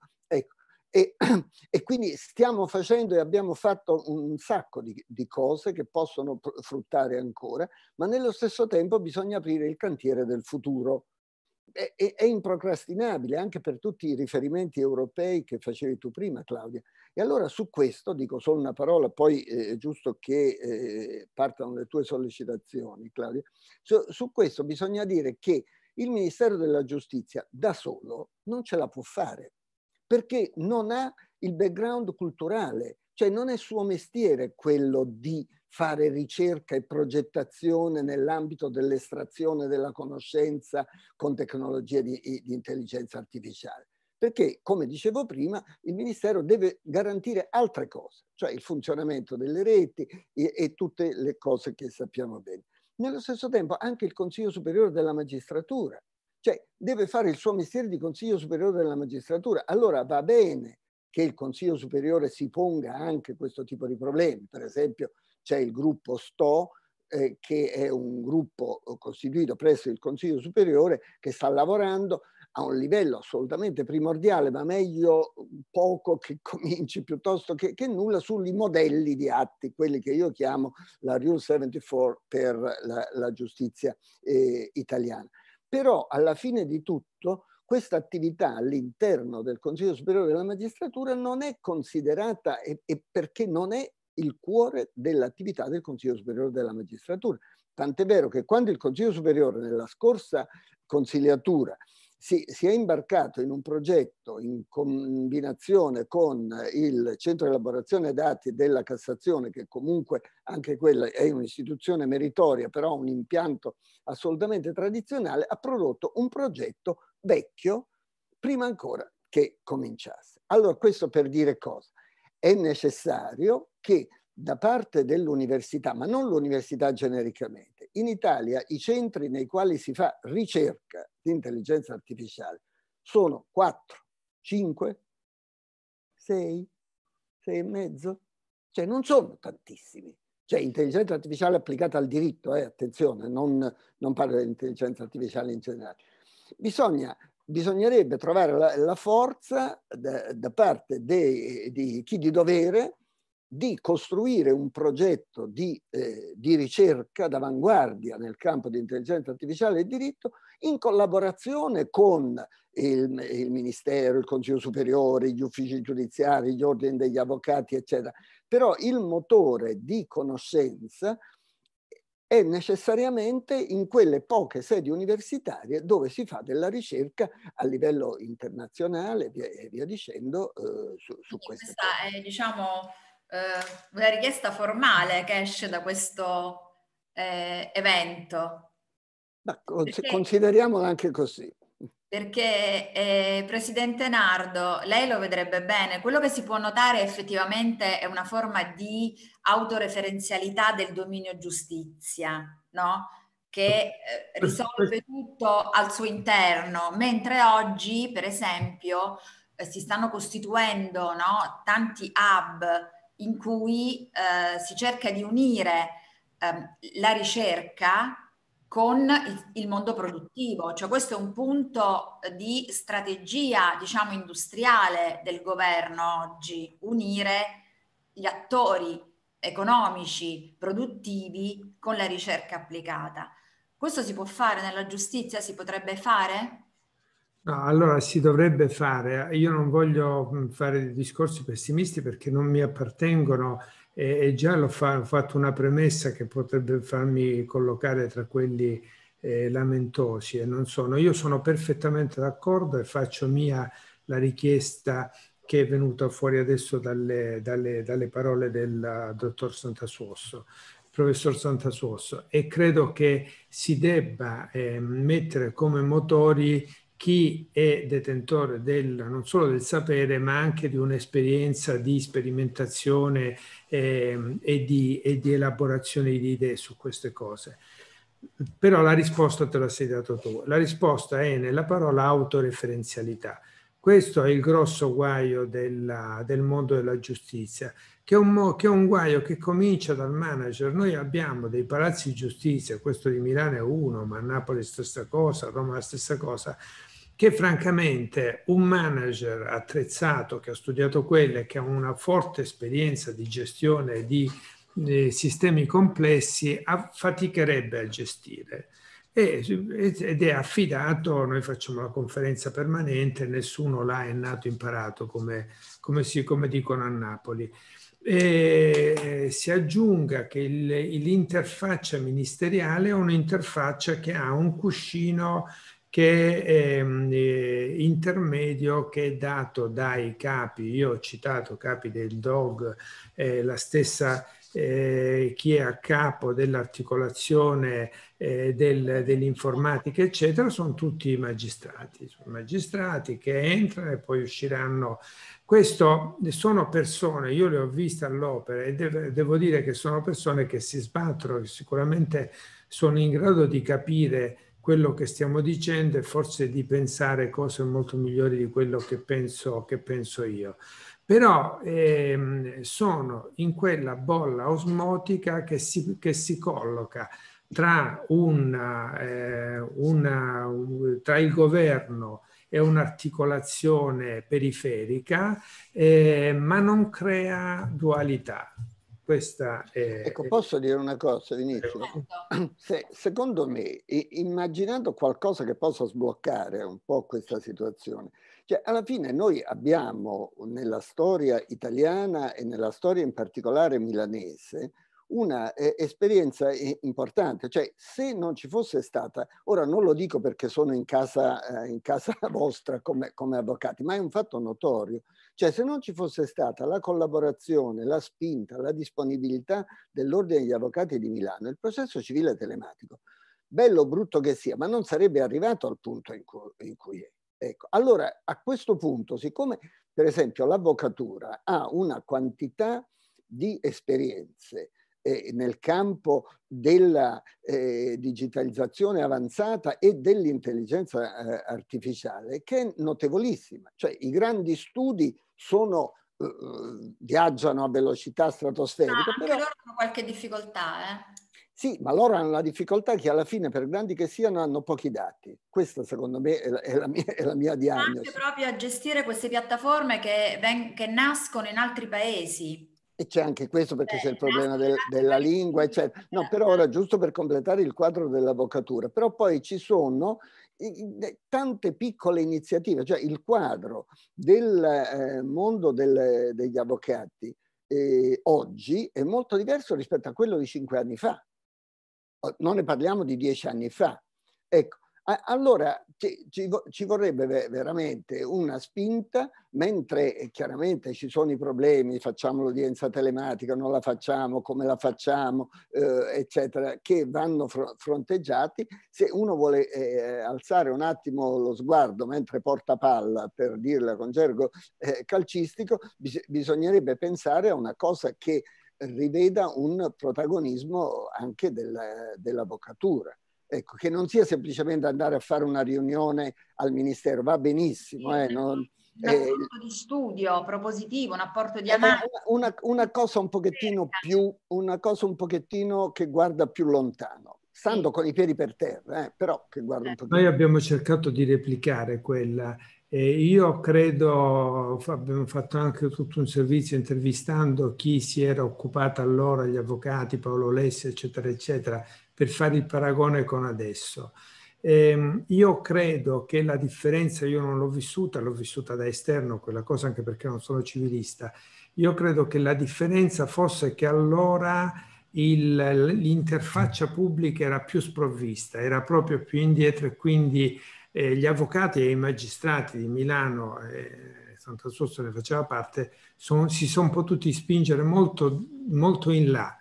e, e, quindi stiamo facendo e abbiamo fatto un sacco di, di, cose che possono fruttare ancora, ma nello stesso tempo bisogna aprire il cantiere del futuro. È, è, è, improcrastinabile anche per tutti i riferimenti europei che facevi tu prima, Claudia. E allora su questo dico solo una parola, poi eh, è giusto che eh, partano le tue sollecitazioni, Claudia. Su, su questo bisogna dire che il Ministero della Giustizia da solo non ce la può fare perché non ha il background culturale, cioè non è suo mestiere quello di fare ricerca e progettazione nell'ambito dell'estrazione della conoscenza con tecnologie di, di intelligenza artificiale perché, come dicevo prima, il Ministero deve garantire altre cose, cioè il funzionamento delle reti e, e, tutte le cose che sappiamo bene. Nello stesso tempo anche il Consiglio Superiore della Magistratura cioè, deve fare il suo mestiere di Consiglio Superiore della Magistratura. Allora va bene che il Consiglio Superiore si ponga anche questo tipo di problemi. Per esempio, c'è il gruppo STO, eh, che è un gruppo costituito presso il Consiglio Superiore che sta lavorando a un livello assolutamente primordiale, ma meglio poco che cominci piuttosto che, che nulla, sui modelli di atti, quelli che io chiamo la Rule 74 per la, la giustizia eh, italiana però alla fine di tutto questa attività all'interno del Consiglio Superiore della Magistratura non è considerata e, e perché non è il cuore dell'attività del Consiglio Superiore della Magistratura. Tant'è vero che quando il Consiglio Superiore nella scorsa consiliatura si, si, è imbarcato in un progetto in combinazione con il centro di elaborazione dati della Cassazione, che comunque anche quella è un'istituzione meritoria, però un impianto assolutamente tradizionale, ha prodotto un progetto vecchio prima ancora che cominciasse. Allora questo per dire cosa? È necessario che da parte dell'università, ma non l'università genericamente, in Italia i centri nei quali si fa ricerca di intelligenza artificiale sono 4, 5, 6, 6 e mezzo, cioè non sono tantissimi. Cioè intelligenza artificiale applicata al diritto, eh, attenzione, non, non parlo dell'intelligenza artificiale in generale. Bisogna, bisognerebbe trovare la, la forza da, da parte di chi di dovere di costruire un progetto di, eh, di ricerca d'avanguardia nel campo di intelligenza artificiale e diritto in collaborazione con il, il Ministero, il Consiglio Superiore, gli uffici giudiziari, gli ordini degli avvocati, eccetera. Però il motore di conoscenza è necessariamente in quelle poche sedi universitarie dove si fa della ricerca a livello internazionale e via, via dicendo eh, su, su queste Questa cose. è, diciamo, eh, una richiesta formale che esce da questo eh, evento. Ma consideriamola anche così. Perché, eh, Presidente Nardo, lei lo vedrebbe bene, quello che si può notare effettivamente è una forma di autoreferenzialità del dominio giustizia, no? che eh, risolve tutto al suo interno, mentre oggi, per esempio, eh, si stanno costituendo no, tanti hub in cui eh, si cerca di unire eh, la ricerca con il mondo produttivo, cioè questo è un punto di strategia, diciamo, industriale del governo oggi, unire gli attori economici, produttivi con la ricerca applicata. Questo si può fare nella giustizia? Si potrebbe fare? No, allora si dovrebbe fare. Eh, io non voglio fare discorsi pessimisti perché non mi appartengono e, e già l'ho fa, fatto una premessa che potrebbe farmi collocare tra quelli eh, lamentosi e non sono. Io sono perfettamente d'accordo e faccio mia la richiesta che è venuta fuori adesso dalle, dalle, dalle parole del eh, dottor Santasuosso professor Santasuosso e credo che si debba eh, mettere come motori chi è detentore del, non solo del sapere, ma anche di un'esperienza di sperimentazione eh, e, di, e, di, elaborazione di idee su queste cose. Però la risposta te la sei dato tu. La risposta è nella parola autoreferenzialità. Questo è il grosso guaio della, del mondo della giustizia, che è, un, che è un guaio che comincia dal manager. Noi abbiamo dei palazzi di giustizia, questo di Milano è uno, ma Napoli è la stessa cosa, Roma è la stessa cosa, che francamente un manager attrezzato che ha studiato quelle, che ha una forte esperienza di gestione di, di sistemi complessi, faticherebbe a gestire. E, ed è affidato, noi facciamo la conferenza permanente, nessuno là è nato imparato, come, come, si, come dicono a Napoli. E eh, si aggiunga che l'interfaccia ministeriale è un'interfaccia che ha un cuscino che è ehm, eh, intermedio che è dato dai capi, io ho citato capi del DOG, eh, la stessa eh, chi è a capo dell'articolazione eh, del, dell'informatica, eccetera, sono tutti magistrati, sono magistrati che entrano e poi usciranno. Questo sono persone, io le ho viste all'opera e de devo dire che sono persone che si sbattono, che sicuramente sono in grado di capire quello che stiamo dicendo e forse di pensare cose molto migliori di quello che penso, che penso io. Però ehm, sono in quella bolla osmotica che si, che si colloca tra, una, eh, una, tra il governo e un'articolazione periferica, eh, ma non crea dualità. Questa è... Ecco, posso dire una cosa, Vinizio? Se, secondo me, immaginando qualcosa che possa sbloccare un po' questa situazione, cioè alla fine noi abbiamo nella storia italiana e nella storia in particolare milanese una eh, esperienza importante, cioè se non ci fosse stata, ora non lo dico perché sono in casa, eh, in casa vostra come, come avvocati, ma è un fatto notorio, cioè se non ci fosse stata la collaborazione, la spinta, la disponibilità dell'Ordine degli Avvocati di Milano, il processo civile telematico, bello o brutto che sia, ma non sarebbe arrivato al punto in cui, in cui è. Ecco, allora a questo punto, siccome per esempio l'avvocatura ha una quantità di esperienze eh, nel campo della eh, digitalizzazione avanzata e dell'intelligenza eh, artificiale che è notevolissima, cioè i grandi studi sono, eh, viaggiano a velocità stratosferica. No, anche però... loro hanno qualche difficoltà, eh? Sì, ma loro hanno la difficoltà che alla fine, per grandi che siano, hanno pochi dati. Questa, secondo me, è la, è la, mia, è la mia, diagnosi. Anche proprio a gestire queste piattaforme che, ven- che nascono in altri paesi. E c'è anche questo perché Beh, c'è il eh, problema del, della lingua, eccetera. No, però ora, giusto per completare il quadro dell'avvocatura, però poi ci sono tante piccole iniziative, cioè il quadro del eh, mondo del, degli avvocati eh, oggi è molto diverso rispetto a quello di cinque anni fa. Non ne parliamo di dieci anni fa. Ecco, allora ci, ci, ci vorrebbe veramente una spinta, mentre eh, chiaramente ci sono i problemi, facciamo l'udienza telematica, non la facciamo, come la facciamo, eh, eccetera, che vanno fr fronteggiati. Se uno vuole eh, eh, alzare un attimo lo sguardo mentre porta palla, per dirla con gergo eh, calcistico, bis bisognerebbe pensare a una cosa che riveda un protagonismo anche dell'avvocatura. Ecco, che non sia semplicemente andare a fare una riunione al Ministero, va benissimo. Eh, mm-hmm. non, un eh, apporto eh, di studio propositivo, un apporto di eh, analisi. Una, una, cosa un pochettino certo. più, una cosa un pochettino che guarda più lontano, stando sì. con i piedi per terra, eh, però che guarda un certo. pochettino. Noi abbiamo cercato di replicare quella. E io credo, abbiamo fatto anche tutto un servizio intervistando chi si era occupato allora, gli avvocati, Paolo Lessi, eccetera, eccetera, per fare il paragone con adesso. Eh, io credo che la differenza, io non l'ho vissuta, l'ho vissuta da esterno quella cosa anche perché non sono civilista, io credo che la differenza fosse che allora l'interfaccia pubblica era più sprovvista, era proprio più indietro e quindi eh, gli avvocati e i magistrati di Milano, eh, Sant'Assosto ne faceva parte, son, si sono potuti spingere molto, molto in là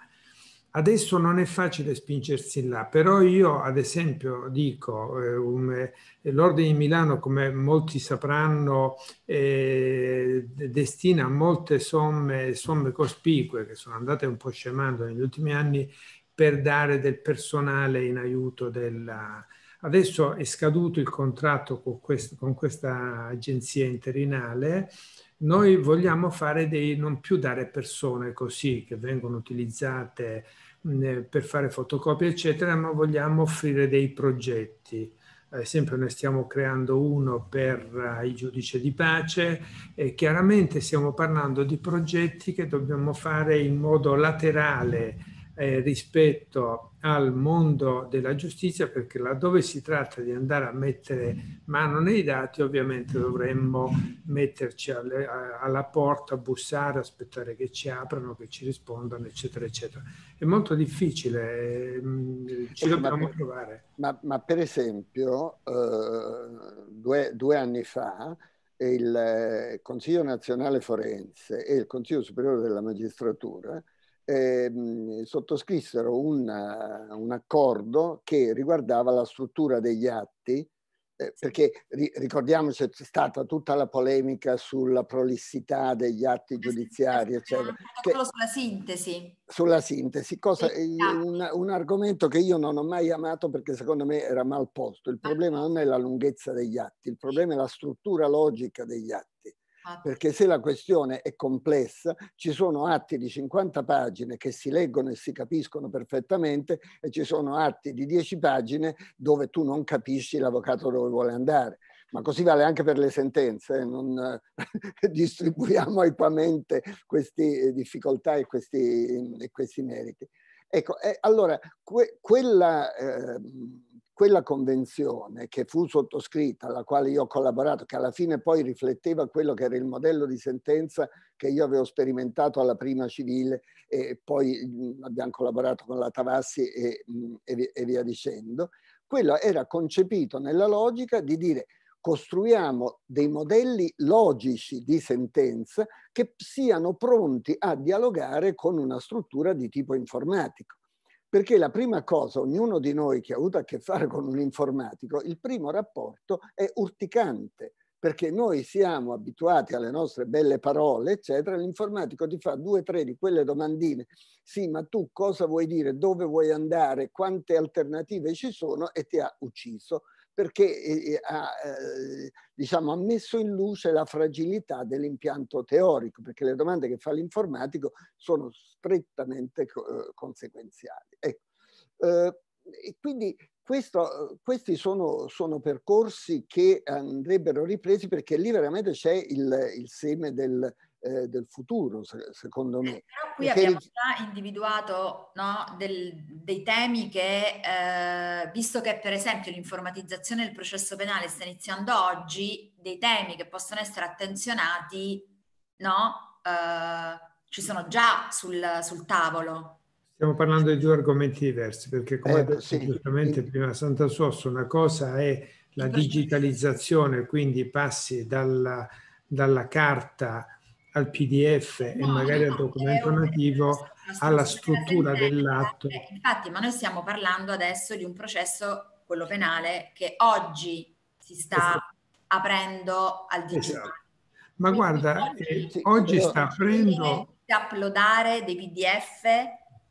Adesso non è facile spingersi là, però io ad esempio dico, eh, um, l'Ordine di Milano, come molti sapranno, eh, destina molte somme, somme cospicue che sono andate un po' scemando negli ultimi anni per dare del personale in aiuto della... Adesso è scaduto il contratto con, questo, con questa agenzia interinale, noi vogliamo fare dei non più dare persone così che vengono utilizzate per fare fotocopie, eccetera, ma vogliamo offrire dei progetti. Ad esempio ne stiamo creando uno per uh, i giudici di pace e chiaramente stiamo parlando di progetti che dobbiamo fare in modo laterale eh, rispetto al mondo della giustizia perché laddove si tratta di andare a mettere mano nei dati ovviamente dovremmo metterci alle, a, alla porta, bussare, aspettare che ci aprano, che ci rispondano eccetera eccetera. È molto difficile, eh, ci dobbiamo ma per, provare. Ma, ma, per esempio eh, due, due anni fa il eh, Consiglio Nazionale Forense e il Consiglio Superiore della Magistratura eh, sottoscrissero una, un accordo che riguardava la struttura degli atti, eh, perché ri, ricordiamoci c'è stata tutta la polemica sulla prolissità degli atti giudiziari, eccetera. Che, sulla sintesi. Sulla sintesi, cosa, un, un, argomento che io non ho mai amato perché secondo me era mal posto. Il problema non è la lunghezza degli atti, il problema è la struttura logica degli atti perché se la questione è complessa ci sono atti di 50 pagine che si leggono e si capiscono perfettamente e ci sono atti di 10 pagine dove tu non capisci l'avvocato dove vuole andare. Ma così vale anche per le sentenze, eh, non distribuiamo equamente queste eh, difficoltà e questi, e questi meriti. Ecco, eh, allora que, quella... Eh, quella convenzione che fu sottoscritta, alla quale io ho collaborato, che alla fine poi rifletteva quello che era il modello di sentenza che io avevo sperimentato alla prima civile e poi abbiamo collaborato con la Tavassi e, e via dicendo, quello era concepito nella logica di dire costruiamo dei modelli logici di sentenza che siano pronti a dialogare con una struttura di tipo informatico. Perché la prima cosa, ognuno di noi che ha avuto a che fare con un informatico, il primo rapporto è urticante, perché noi siamo abituati alle nostre belle parole, eccetera, l'informatico ti fa due o tre di quelle domandine, sì, ma tu cosa vuoi dire, dove vuoi andare, quante alternative ci sono e ti ha ucciso perché eh, eh, ha eh, diciamo, ha messo in luce la fragilità dell'impianto teorico, perché le domande che fa l'informatico sono strettamente conseguenziali. Ecco. E quindi questo, questi sono, sono, percorsi che andrebbero ripresi perché lì veramente c'è il, il seme del, eh, del futuro, se, secondo eh, me. Però qui Perché abbiamo già individuato no, del, dei temi che, eh, visto che per esempio l'informatizzazione del processo penale sta iniziando oggi, dei temi che possono essere attenzionati, no, eh, ci sono già sul, sul, tavolo. Stiamo parlando di due argomenti diversi, perché come eh, detto sì, giustamente prima Santa Sosso, una cosa è la digitalizzazione, quindi passi dalla, dalla carta al PDF no, e magari al documento nativo alla struttura dell'atto. Eh, infatti, ma noi stiamo parlando adesso di un processo, quello penale, che oggi si sta esatto. aprendo al digitale. Esatto. Ma Quindi guarda, oggi, sì, eh, oggi sta aprendo... Di uploadare dei PDF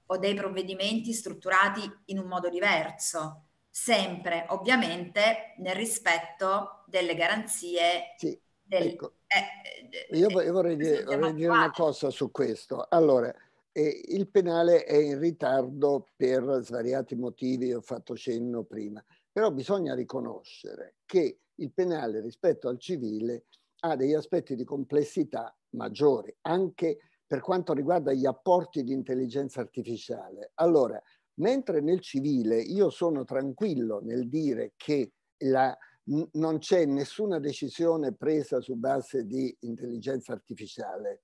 o dei provvedimenti strutturati in un modo diverso, sempre ovviamente nel rispetto delle garanzie sì, del... Ecco eh, eh, io, eh, io vorrei, dire, vorrei dire una cosa su questo. Allora, eh, il penale è in ritardo per svariati motivi, ho fatto cenno prima, però bisogna riconoscere che il penale rispetto al civile ha degli aspetti di complessità maggiori, anche per quanto riguarda gli apporti di intelligenza artificiale. Allora, mentre nel civile io sono tranquillo nel dire che la, non c'è nessuna decisione presa su base di intelligenza artificiale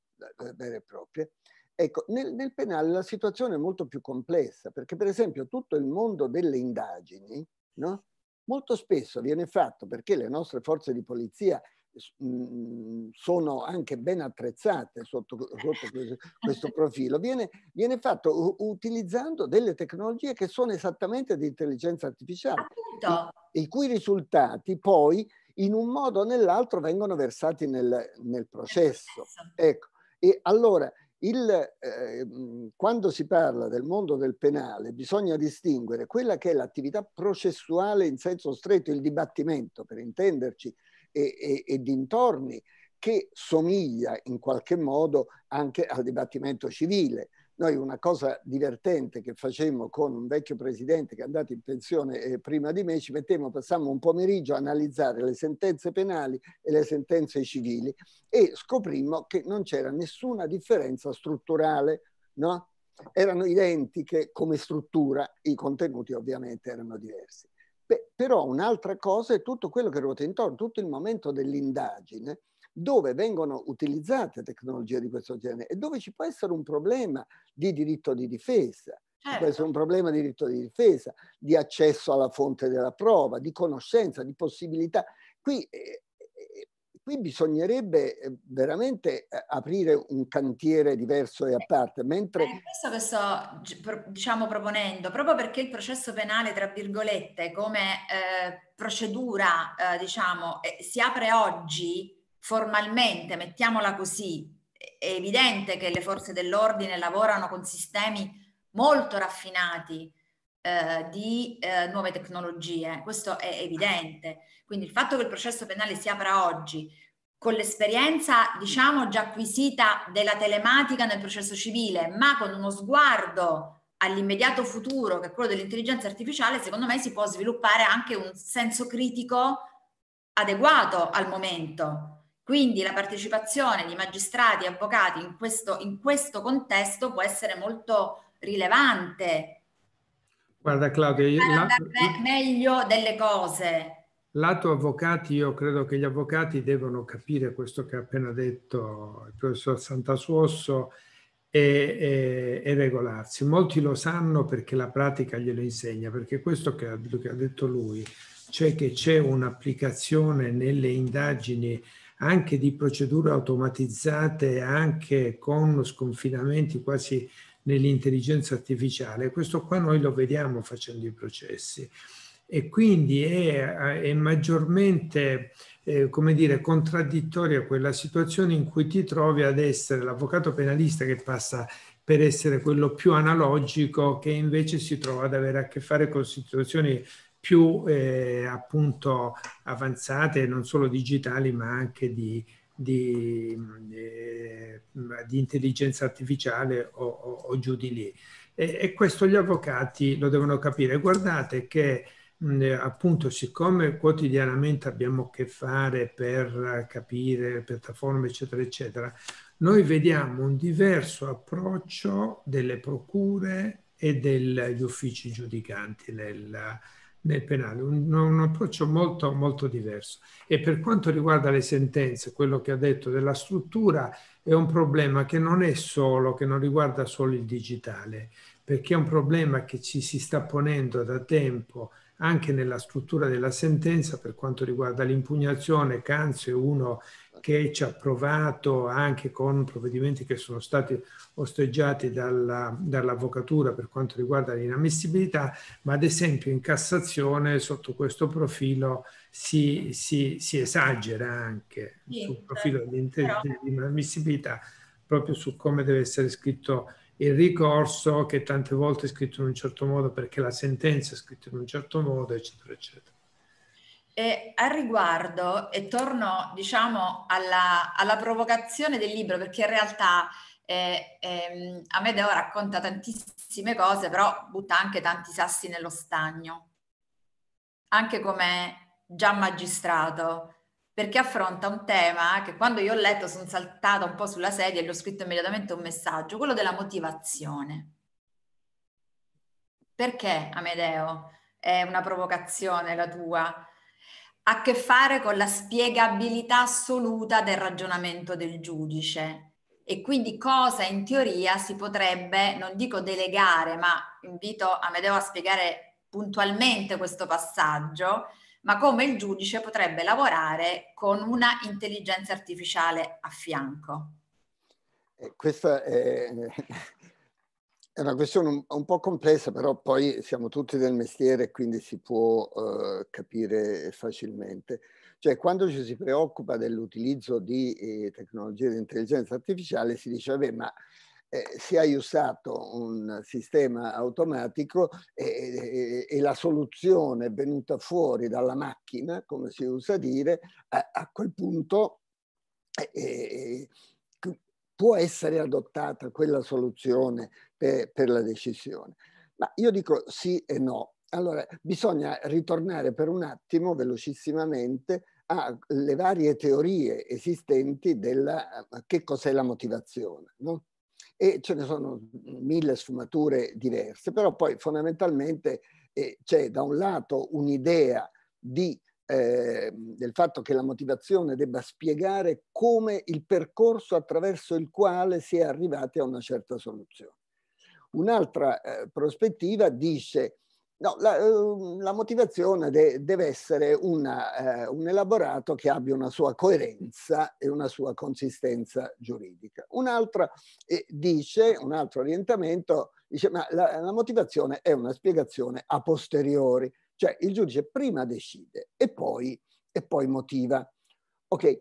vera e propria. Ecco, nel, nel, penale la situazione è molto più complessa, perché per esempio tutto il mondo delle indagini, no? molto spesso viene fatto perché le nostre forze di polizia Mm, sono anche ben attrezzate sotto, sotto questo profilo, viene, viene, fatto utilizzando delle tecnologie che sono esattamente di intelligenza artificiale, i, i, cui risultati poi in un modo o nell'altro vengono versati nel, nel processo. Ecco. E allora, il, eh, mm, quando si parla del mondo del penale bisogna distinguere quella che è l'attività processuale in senso stretto, il dibattimento per intenderci, e, e, e dintorni, che somiglia in qualche modo anche al dibattimento civile. Noi una cosa divertente che facemmo con un vecchio presidente che è andato in pensione eh, prima di me, ci mettemmo, passammo un pomeriggio a analizzare le sentenze penali e le sentenze civili e scoprimmo che non c'era nessuna differenza strutturale, no? Erano identiche come struttura, i contenuti ovviamente erano diversi. Beh, però un'altra cosa è tutto quello che ruota intorno, tutto il momento dell'indagine, dove vengono utilizzate tecnologie di questo genere e dove ci può essere un problema di diritto di difesa. Certo. Ci può essere certo. un problema di diritto di difesa, di accesso alla fonte della prova, di conoscenza, di possibilità. Qui eh, Qui bisognerebbe ehm, veramente eh, aprire un cantiere diverso e a eh, parte, mentre... È eh, questo che sto diciamo, proponendo, proprio perché il processo penale, tra virgolette, come eh, procedura, eh, diciamo, eh, si apre oggi formalmente, mettiamola così, è evidente che le forze dell'ordine lavorano con sistemi molto raffinati, eh, di eh, nuove tecnologie, questo è evidente. Quindi il fatto che il processo penale si apra oggi con l'esperienza, diciamo, già acquisita della telematica nel processo civile, ma con uno sguardo all'immediato futuro, che è quello dell'intelligenza artificiale, secondo me si può sviluppare anche un senso critico adeguato al momento. Quindi la partecipazione di magistrati e avvocati in questo, in questo contesto può essere molto rilevante Guarda Claudio, io, la, me- meglio delle cose. Lato avvocati, io credo che gli avvocati devono capire questo che ha appena detto il professor Santasuosso e, e, e regolarsi. Molti lo sanno perché la pratica glielo insegna, perché questo che che ha detto lui, cioè che c'è un'applicazione nelle indagini anche di procedure automatizzate, anche con sconfinamenti quasi nell'intelligenza artificiale, questo qua noi lo vediamo facendo i processi e quindi è, è maggiormente eh, come dire, contraddittoria quella situazione in cui ti trovi ad essere l'avvocato penalista che passa per essere quello più analogico che invece si trova ad avere a che fare con situazioni più eh, appunto avanzate, non solo digitali ma anche di, di, mm, eh, di intelligenza artificiale o, o, o, giù di lì. E, e questo gli avvocati lo devono capire. Guardate che mm, appunto siccome quotidianamente abbiamo a che fare per capire piattaforme eccetera eccetera, noi vediamo un diverso approccio delle procure e degli uffici giudicanti nel, nel penale, un, un approccio molto, molto diverso. E per quanto riguarda le sentenze, quello che ha detto della struttura è un problema che non è solo, che non riguarda solo il digitale, perché è un problema che ci si sta ponendo da tempo anche nella struttura della sentenza per quanto riguarda l'impugnazione. Canzio è uno che ci ha provato anche con provvedimenti che sono stati osteggiati dalla, dall'avvocatura per quanto riguarda l'inammissibilità, ma ad esempio in Cassazione sotto questo profilo si, si, si esagera anche sì, sul certo. profilo dell'inammissibilità, proprio su come deve essere scritto il ricorso, che tante volte è scritto in un certo modo perché la sentenza è scritta in un certo modo, eccetera, eccetera. E al riguardo, e torno diciamo alla, alla provocazione del libro, perché in realtà eh, ehm, Amedeo racconta tantissime cose, però butta anche tanti sassi nello stagno, anche come già magistrato, perché affronta un tema che quando io ho letto sono saltata un po' sulla sedia e gli ho scritto immediatamente un messaggio, quello della motivazione. Perché, Amedeo, è una provocazione la tua? ha a che fare con la spiegabilità assoluta del ragionamento del giudice e quindi cosa in teoria si potrebbe, non dico delegare, ma invito Amedeo a spiegare puntualmente questo passaggio, ma come il giudice potrebbe lavorare con una intelligenza artificiale a fianco. Eh, Questa è è una questione un, un, po' complessa, però poi siamo tutti del mestiere, quindi si può eh, capire facilmente. Cioè, quando ci si preoccupa dell'utilizzo di eh, tecnologie di intelligenza artificiale, si dice, vabbè, ma eh, si è usato un sistema automatico e, eh, e, eh, e, la soluzione è venuta fuori dalla macchina, come si usa dire, a, a quel punto eh, può essere adottata quella soluzione per, eh, per la decisione. Ma io dico sì e no. Allora, bisogna ritornare per un attimo, velocissimamente, alle varie teorie esistenti della eh, che cos'è la motivazione. No? E ce ne sono mille sfumature diverse, però poi fondamentalmente eh, c'è da un lato un'idea di eh, del fatto che la motivazione debba spiegare come il percorso attraverso il quale si è arrivati a una certa soluzione. Un'altra eh, prospettiva dice No, la, ehm, la motivazione de, deve essere una, eh, un elaborato che abbia una sua coerenza e una sua consistenza giuridica. Un'altra eh, dice, un altro orientamento, dice ma la, la motivazione è una spiegazione a posteriori, cioè il giudice prima decide e poi, e poi motiva. Ok,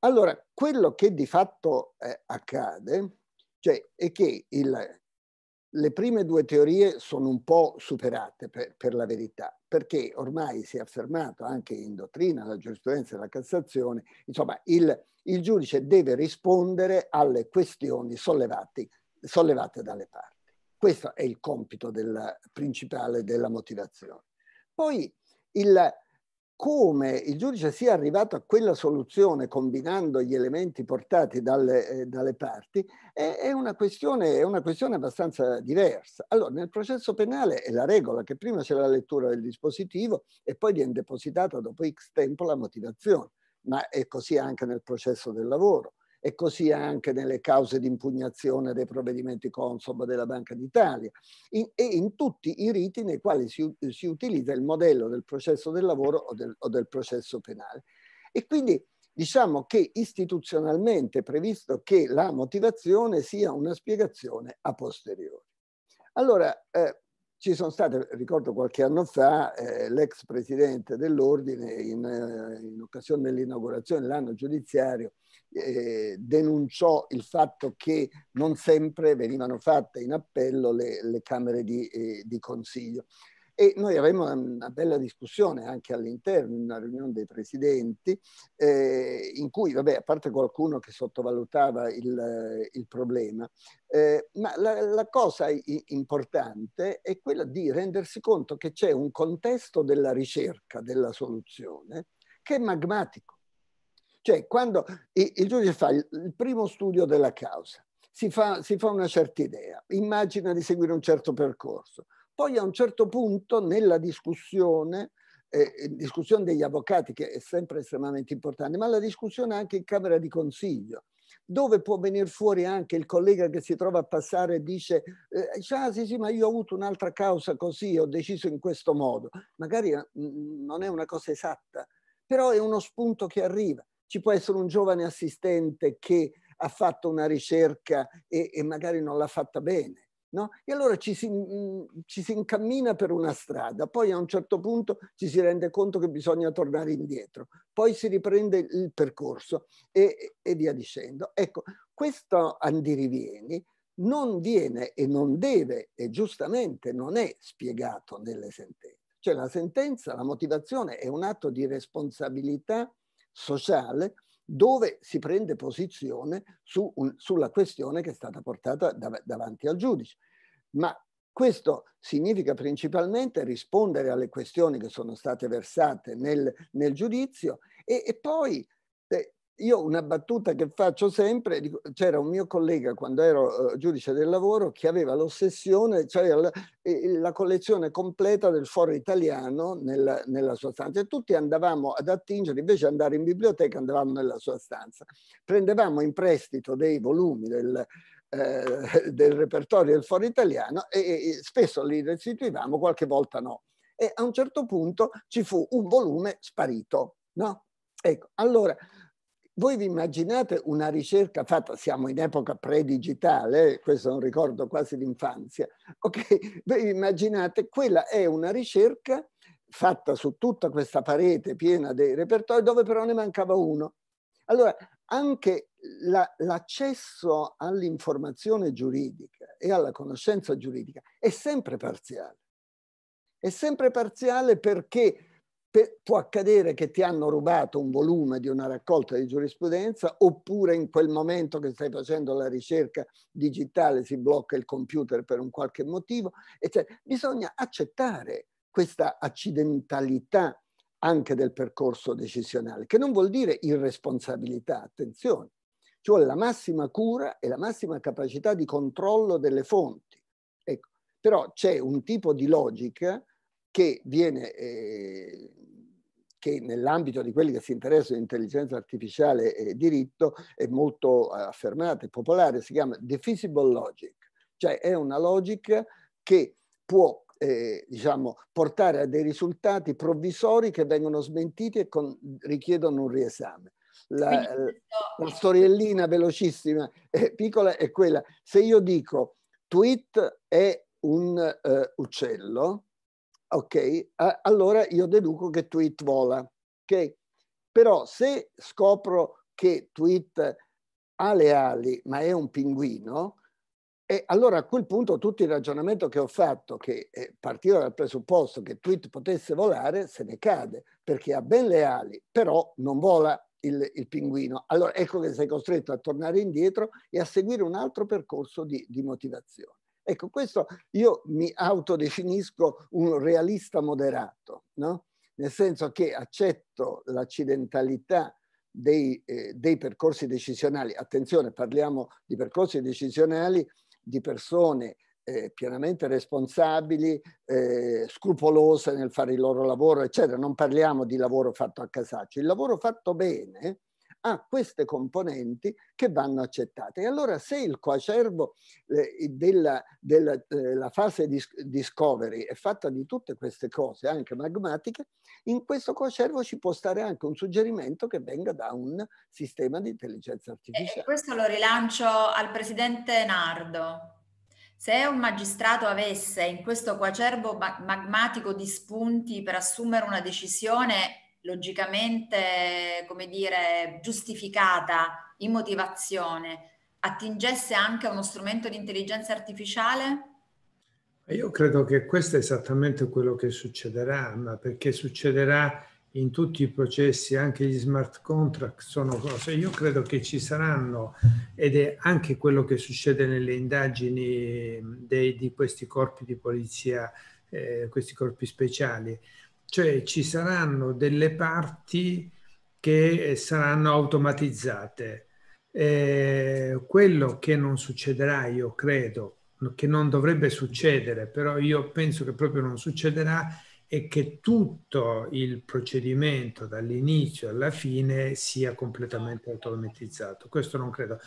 allora quello che di fatto eh, accade cioè, è che il le prime due teorie sono un po' superate per, per, la verità, perché ormai si è affermato anche in dottrina, la giurisprudenza e la Cassazione, insomma il, il giudice deve rispondere alle questioni sollevate, sollevate dalle parti. Questo è il compito del, principale della motivazione. Poi il, come il giudice sia arrivato a quella soluzione combinando gli elementi portati dalle, eh, dalle parti è, è, una questione, è, una questione, abbastanza diversa. Allora, nel processo penale è la regola che prima c'è la lettura del dispositivo e poi viene depositata dopo X tempo la motivazione, ma è così anche nel processo del lavoro e così anche nelle cause di impugnazione dei provvedimenti Consob della Banca d'Italia in, e in tutti i riti nei quali si, si, utilizza il modello del processo del lavoro o del, o del processo penale. E quindi diciamo che istituzionalmente è previsto che la motivazione sia una spiegazione a posteriori. Allora, eh, ci sono state, ricordo qualche anno fa, eh, l'ex presidente dell'Ordine in, eh, in occasione dell'inaugurazione dell'anno giudiziario eh, denunciò il fatto che non sempre venivano fatte in appello le, le camere di, eh, di consiglio e noi avremo una bella discussione anche all'interno, in una riunione dei presidenti, eh, in cui, vabbè, a parte qualcuno che sottovalutava il, il problema, eh, ma la, la cosa importante è quella di rendersi conto che c'è un contesto della ricerca della soluzione che è magmatico. Cioè, quando il, il giudice fa il, il primo studio della causa, si fa, si fa, una certa idea, immagina di seguire un certo percorso, poi a un certo punto nella discussione, eh, eh, discussione degli avvocati che è sempre estremamente importante, ma la discussione anche in Camera di Consiglio, dove può venire fuori anche il collega che si trova a passare e dice eh, ah sì sì ma io ho avuto un'altra causa così, ho deciso in questo modo. Magari mh, eh, non è una cosa esatta, però è uno spunto che arriva. Ci può essere un giovane assistente che ha fatto una ricerca e, e magari non l'ha fatta bene No? E allora ci si, mh, mm, ci si, incammina per una strada, poi a un certo punto ci si rende conto che bisogna tornare indietro, poi si riprende il percorso e, e via dicendo. Ecco, questo andirivieni non viene e non deve e giustamente non è spiegato nelle sentenze. Cioè la sentenza, la motivazione è un atto di responsabilità sociale dove si prende posizione su un, sulla questione che è stata portata dav davanti al giudice. Ma questo significa principalmente rispondere alle questioni che sono state versate nel, nel giudizio e, e poi eh, io una battuta che faccio sempre, c'era un mio collega quando ero eh, giudice del lavoro che aveva l'ossessione, cioè la, la collezione completa del foro italiano nella, nella, sua stanza e tutti andavamo ad attingere, invece di andare in biblioteca andavamo nella sua stanza. Prendevamo in prestito dei volumi del, eh, del repertorio del foro italiano e, e spesso li restituivamo, qualche volta no. E a un certo punto ci fu un volume sparito, no? Ecco, allora voi vi immaginate una ricerca fatta, siamo in epoca pre-digitale, eh, questo è un ricordo quasi d'infanzia, ok? Voi immaginate, quella è una ricerca fatta su tutta questa parete piena dei repertori dove però ne mancava uno. Allora, anche l'accesso all'informazione giuridica e alla conoscenza giuridica è sempre parziale. È sempre parziale perché per, può accadere che ti hanno rubato un volume di una raccolta di giurisprudenza oppure in quel momento che stai facendo la ricerca digitale si blocca il computer per un qualche motivo. Eccetera. Cioè, bisogna accettare questa accidentalità anche del percorso decisionale, che non vuol dire irresponsabilità, attenzione, ci vuole la massima cura e la massima capacità di controllo delle fonti. Ecco. Però c'è un tipo di logica che viene eh, che nell'ambito di quelli che si interessano di intelligenza artificiale e diritto è molto eh, affermata e popolare, si chiama Defeasible Logic, cioè è una logica che può eh, diciamo, portare a dei risultati provvisori che vengono smentiti e con, richiedono un riesame. La, eh, la storiellina velocissima e piccola è quella, se io dico tweet è un eh, uccello, ok, allora io deduco che tweet vola, ok? Però se scopro che tweet ha le ali ma è un pinguino, e allora a quel punto tutto il ragionamento che ho fatto, che eh, partiva dal presupposto che tweet potesse volare, se ne cade, perché ha ben le ali, però non vola il, il pinguino. Allora ecco che sei costretto a tornare indietro e a seguire un altro percorso di, di motivazione. Ecco, questo io mi autodefinisco un realista moderato, no? nel senso che accetto l'accidentalità dei, eh, dei, percorsi decisionali. Attenzione, parliamo di percorsi decisionali di persone eh, pienamente responsabili, eh, scrupolose nel fare il loro lavoro, eccetera. Non parliamo di lavoro fatto a casaccio. Il lavoro fatto bene ha queste componenti che vanno accettate. E allora se il coacervo eh, della, della eh, fase di discovery è fatta di tutte queste cose, anche magmatiche, in questo coacervo ci può stare anche un suggerimento che venga da un sistema di intelligenza artificiale. E questo lo rilancio al presidente Nardo. Se un magistrato avesse in questo coacervo magmatico di spunti per assumere una decisione, logicamente, come dire, giustificata in motivazione, attingesse anche a uno strumento di intelligenza artificiale? Io credo che questo è esattamente quello che succederà, ma perché succederà in tutti i processi, anche gli smart contract sono cose, io credo che ci saranno ed è anche quello che succede nelle indagini dei, di questi corpi di polizia, eh, questi corpi speciali cioè ci saranno delle parti che eh, saranno automatizzate. Eh, quello che non succederà, io credo, che non dovrebbe succedere, però io penso che proprio non succederà, è che tutto il procedimento dall'inizio alla fine sia completamente automatizzato. Questo non credo.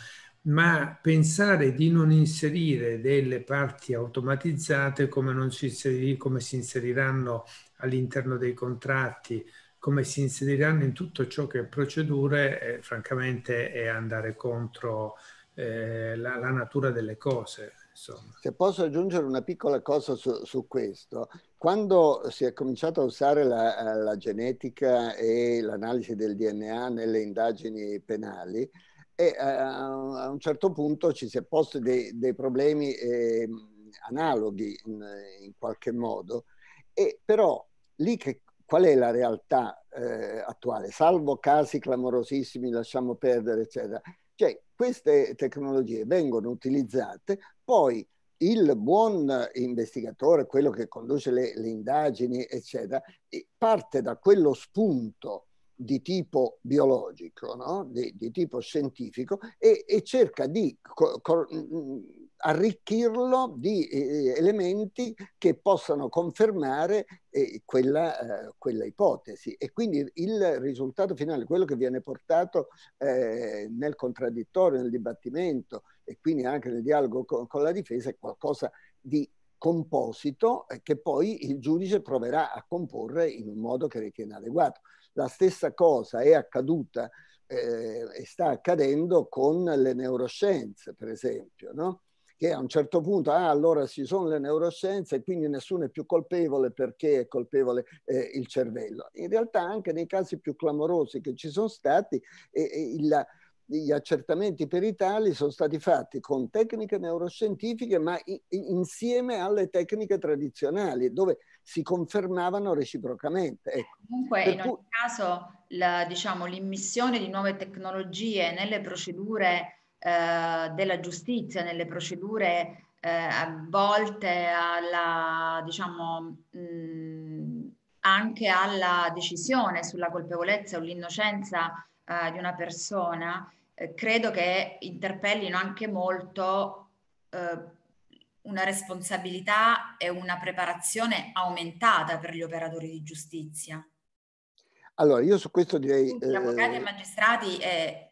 Ma pensare di non inserire delle parti automatizzate come, si, come si inseriranno all'interno dei contratti, come si inseriranno in tutto ciò che è procedure, eh, francamente è andare contro eh, la, la, natura delle cose. Insomma. Se posso aggiungere una piccola cosa su, su questo, quando si è cominciato a usare la, la genetica e l'analisi del DNA nelle indagini penali, e eh, a, un certo punto ci si è posto dei, dei problemi eh, analoghi in, in, qualche modo e però lì che, qual è la realtà eh, attuale? Salvo casi clamorosissimi, lasciamo perdere, eccetera. Cioè, queste tecnologie vengono utilizzate, poi il buon investigatore, quello che conduce le, le indagini, eccetera, parte da quello spunto di tipo biologico, no? di, di, tipo scientifico, e, e cerca di co- co- arricchirlo di eh, eh, elementi che possano confermare eh, quella, eh, quella, ipotesi. E quindi il risultato finale, quello che viene portato eh, nel contraddittorio, nel dibattimento e quindi anche nel dialogo con, con la difesa, è qualcosa di composito eh, che poi il giudice proverà a comporre in un modo che ritiene adeguato. La stessa cosa è accaduta eh, sta accadendo con le neuroscienze, per esempio. No? che a un certo punto, ah, allora ci sono le neuroscienze e quindi nessuno è più colpevole perché è colpevole eh, il cervello. In realtà anche nei casi più clamorosi che ci sono stati, eh, il, gli accertamenti peritali sono stati fatti con tecniche neuroscientifiche ma insieme alle tecniche tradizionali dove si confermavano reciprocamente. Ecco. Comunque per in ogni caso la, diciamo, l'immissione di nuove tecnologie nelle procedure eh, della giustizia, nelle procedure eh, volte alla, diciamo, mh, anche alla decisione sulla colpevolezza o l'innocenza eh, di una persona, eh, credo che interpellino anche molto eh, una responsabilità e una preparazione aumentata per gli operatori di giustizia. Allora, io su questo direi... Gli avvocati e eh, magistrati, eh,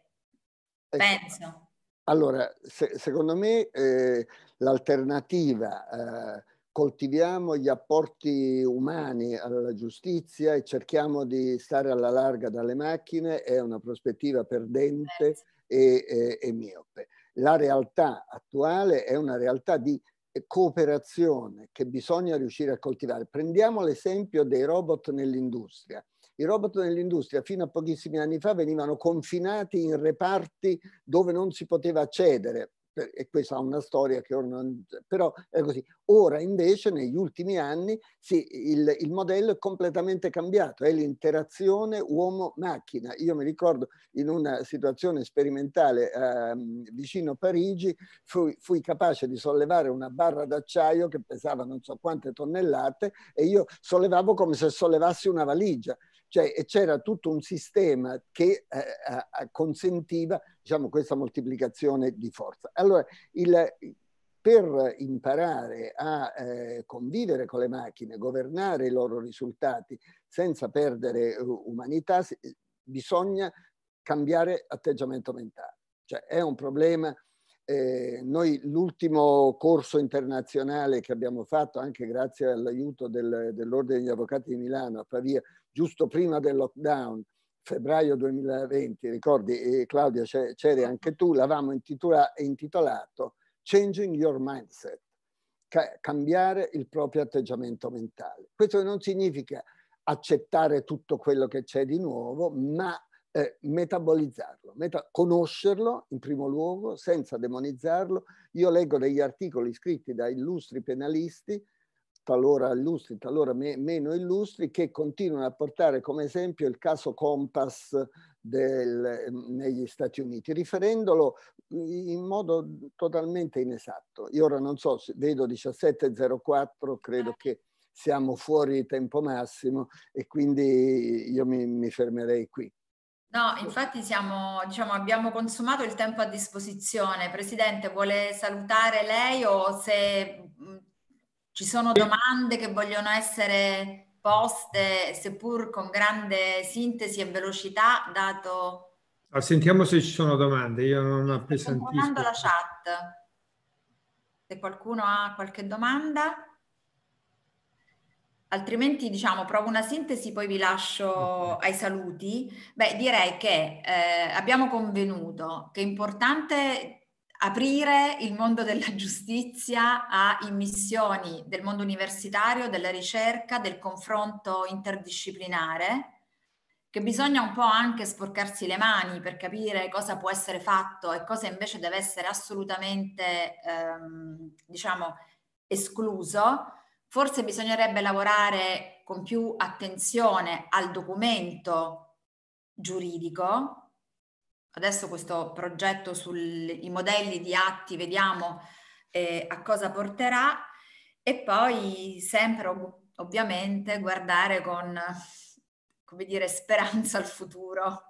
ecco, penso. Allora, se, secondo me eh, l'alternativa, eh, coltiviamo gli apporti umani alla giustizia e cerchiamo di stare alla larga dalle macchine, è una prospettiva perdente e, e, e miope. La realtà attuale è una realtà di eh, cooperazione che bisogna riuscire a coltivare. Prendiamo l'esempio dei robot nell'industria. I robot nell'industria fino a pochissimi anni fa venivano confinati in reparti dove non si poteva accedere. E questa è una storia che ora non... però è così. Ora invece negli ultimi anni sì, il, il modello è completamente cambiato, è l'interazione uomo-macchina. Io mi ricordo in una situazione sperimentale eh, vicino Parigi fui, fui capace di sollevare una barra d'acciaio che pesava non so quante tonnellate e io sollevavo come se sollevassi una valigia cioè, c'era tutto un sistema che eh, eh, consentiva diciamo, questa moltiplicazione di forza. Allora, il, per imparare a eh, convivere con le macchine, governare i loro risultati senza perdere eh, umanità, bisogna cambiare atteggiamento mentale. Cioè, è un problema eh, noi l'ultimo corso internazionale che abbiamo fatto, anche grazie all'aiuto del, dell'Ordine degli Avvocati di Milano a Pavia, giusto prima del lockdown, febbraio 2020, ricordi Claudia, c'eri anche tu, l'avamo intitola, intitolato Changing Your Mindset, ca cambiare il proprio atteggiamento mentale. Questo non significa accettare tutto quello che c'è di nuovo, ma eh, metabolizzarlo, meta conoscerlo in primo luogo, senza demonizzarlo. Io leggo degli articoli scritti da illustri penalisti talora illustri, talora me, meno illustri, che continuano a portare come esempio il caso Compass del, mm, negli Stati Uniti, riferendolo mm, in modo totalmente inesatto. Io ora non so, vedo 17.04, credo che siamo fuori tempo massimo e quindi io mi, mi fermerei qui. No, infatti siamo, diciamo, abbiamo consumato il tempo a disposizione. Presidente, vuole salutare lei o se mm, ci sono domande che vogliono essere poste, seppur con grande sintesi e velocità, dato... Ah, sentiamo se ci sono domande, io non appesantisco. Sto la chat. Se qualcuno ha qualche domanda. Altrimenti, diciamo, provo una sintesi, poi vi lascio ai saluti. Beh, direi che eh, abbiamo convenuto che è importante aprire il mondo della giustizia a immissioni del mondo universitario, della ricerca, del confronto interdisciplinare, che bisogna un po' anche sporcarsi le mani per capire cosa può essere fatto e cosa invece deve essere assolutamente, ehm, diciamo, escluso. Forse bisognerebbe lavorare con più attenzione al documento giuridico, adesso questo progetto sui modelli di atti, vediamo eh, a cosa porterà e poi sempre ov- ovviamente guardare con, come dire, speranza al futuro.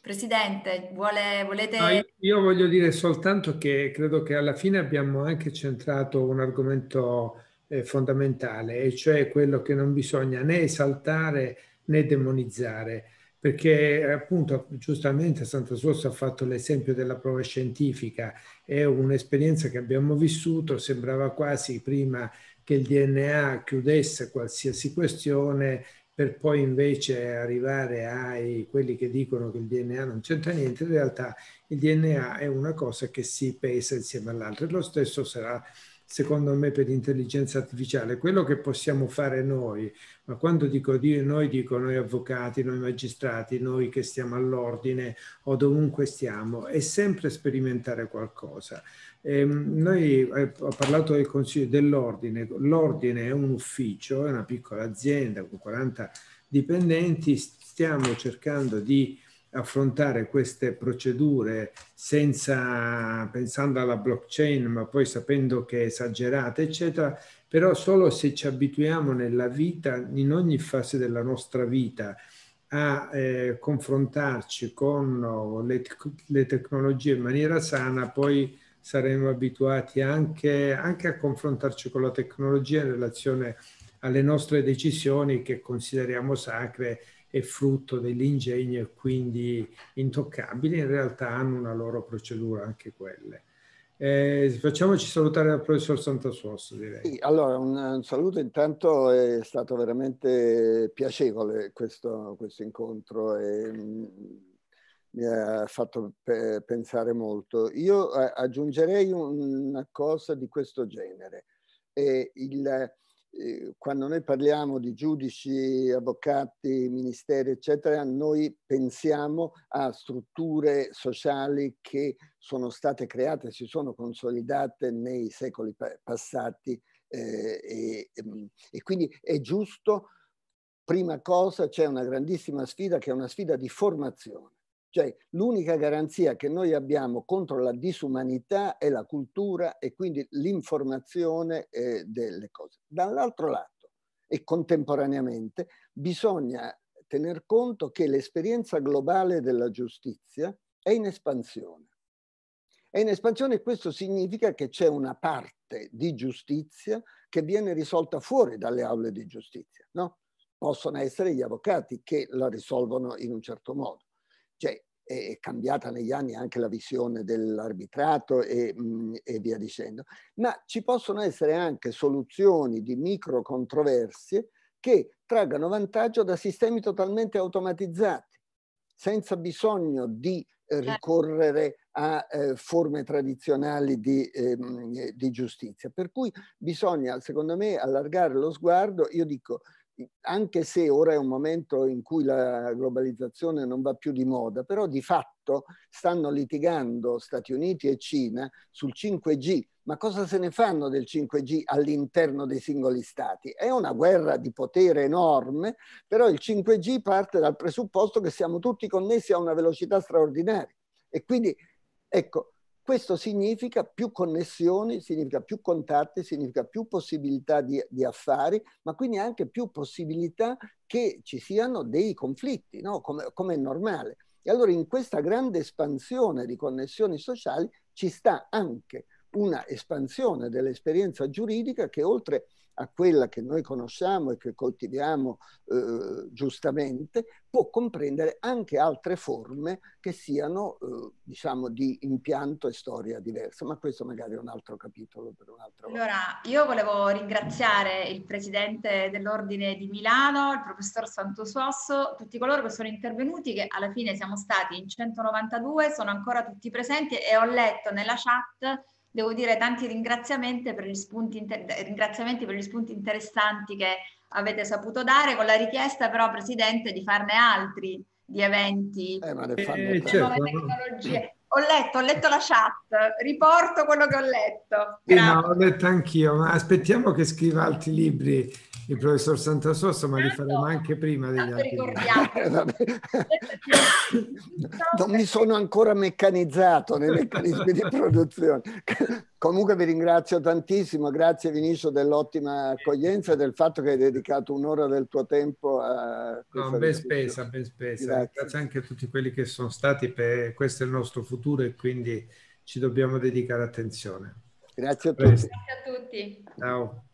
Presidente, vuole, volete... No, io voglio dire soltanto che credo che alla fine abbiamo anche centrato un argomento eh, fondamentale, e cioè quello che non bisogna né esaltare né demonizzare perché appunto giustamente Santa Sosa ha fatto l'esempio della prova scientifica, è un'esperienza che abbiamo vissuto, sembrava quasi prima che il DNA chiudesse qualsiasi questione per poi invece arrivare ai quelli che dicono che il DNA non c'entra niente, in realtà il DNA è una cosa che si pesa insieme all'altra e lo stesso sarà secondo me, per l'intelligenza artificiale. Quello che possiamo fare noi, ma quando dico di noi, dico noi avvocati, noi magistrati, noi che stiamo all'ordine o dovunque stiamo, è sempre sperimentare qualcosa. Ehm, eh, noi ho parlato del Consiglio dell'Ordine, l'Ordine è un ufficio, è una piccola azienda con 40 dipendenti, stiamo cercando di affrontare queste procedure senza pensando alla blockchain, ma poi sapendo che è esagerata, eccetera, però solo se ci abituiamo nella vita, in ogni fase della nostra vita, a eh, confrontarci con le, le, tecnologie in maniera sana, poi saremo abituati anche, anche a confrontarci con la tecnologia in relazione alle nostre decisioni che consideriamo sacre è frutto dell'ingegno e quindi intoccabile, in realtà hanno una loro procedura anche quelle. Eh, facciamoci salutare dal professor Santasuosso, direi. Sì, allora un, un, saluto. Intanto è stato veramente piacevole questo, questo incontro e mh, mm, mi ha fatto pe pensare molto. Io eh, aggiungerei una cosa di questo genere. Eh, il, eh, quando noi parliamo di giudici, avvocati, ministeri, eccetera, noi pensiamo a strutture sociali che sono state create, si sono consolidate nei secoli passati eh, e, ehm, e, quindi è giusto, prima cosa c'è una grandissima sfida che è una sfida di formazione. Cioè, l'unica garanzia che noi abbiamo contro la disumanità è la cultura e quindi l'informazione eh, delle cose. Dall'altro lato, e contemporaneamente, bisogna tener conto che l'esperienza globale della giustizia è in espansione. È in espansione e questo significa che c'è una parte di giustizia che viene risolta fuori dalle aule di giustizia. No? Possono essere gli avvocati che la risolvono in un certo modo, cioè, è cambiata negli anni anche la visione dell'arbitrato e, mm, e, via dicendo, ma ci possono essere anche soluzioni di micro controversie che traggano vantaggio da sistemi totalmente automatizzati, senza bisogno di certo. ricorrere a eh, forme tradizionali di, ehm, di giustizia. Per cui bisogna, secondo me, allargare lo sguardo, io dico, anche se ora è un momento in cui la globalizzazione non va più di moda, però di fatto stanno litigando Stati Uniti e Cina sul 5G. Ma cosa se ne fanno del 5G all'interno dei singoli stati? È una guerra di potere enorme, però il 5G parte dal presupposto che siamo tutti connessi a una velocità straordinaria. E quindi, ecco, questo significa più connessioni, significa più contatti, significa più possibilità di, di affari, ma quindi anche più possibilità che ci siano dei conflitti, no? come, come è normale. E allora in questa grande espansione di connessioni sociali ci sta anche una espansione dell'esperienza giuridica che oltre a a quella che noi conosciamo e che coltiviamo eh, giustamente, può comprendere anche altre forme che siano, eh, diciamo, di impianto e storia diversa, ma questo magari è un altro capitolo per un'altra volta. Allora, io volevo ringraziare il presidente dell'Ordine di Milano, il professor Santo Suosso, tutti coloro che sono intervenuti, che alla fine siamo stati in 192, sono ancora tutti presenti e ho letto nella chat devo dire tanti ringraziamenti per, inter- ringraziamenti per gli spunti, interessanti che avete saputo dare, con la richiesta però, Presidente, di farne altri di eventi, eh, ma eh, certo. nuove tecnologie. Ho letto, ho letto la chat, riporto quello che ho letto. Sì, no, ho letto anch'io, ma aspettiamo che scriva altri libri il professor Santasossa, ma li certo. faremo anche prima degli altri. Eh, non mi sono ancora meccanizzato nei meccanismi di produzione. Comunque vi ringrazio tantissimo, grazie Vinicio dell'ottima accoglienza e del fatto che hai dedicato un'ora del tuo tempo a questa no, ben ricerca. spesa, ben spesa. Grazie. grazie anche a tutti quelli che sono stati, per... questo è il nostro futuro e quindi ci dobbiamo dedicare attenzione. Grazie a tutti. Grazie a tutti. Ciao.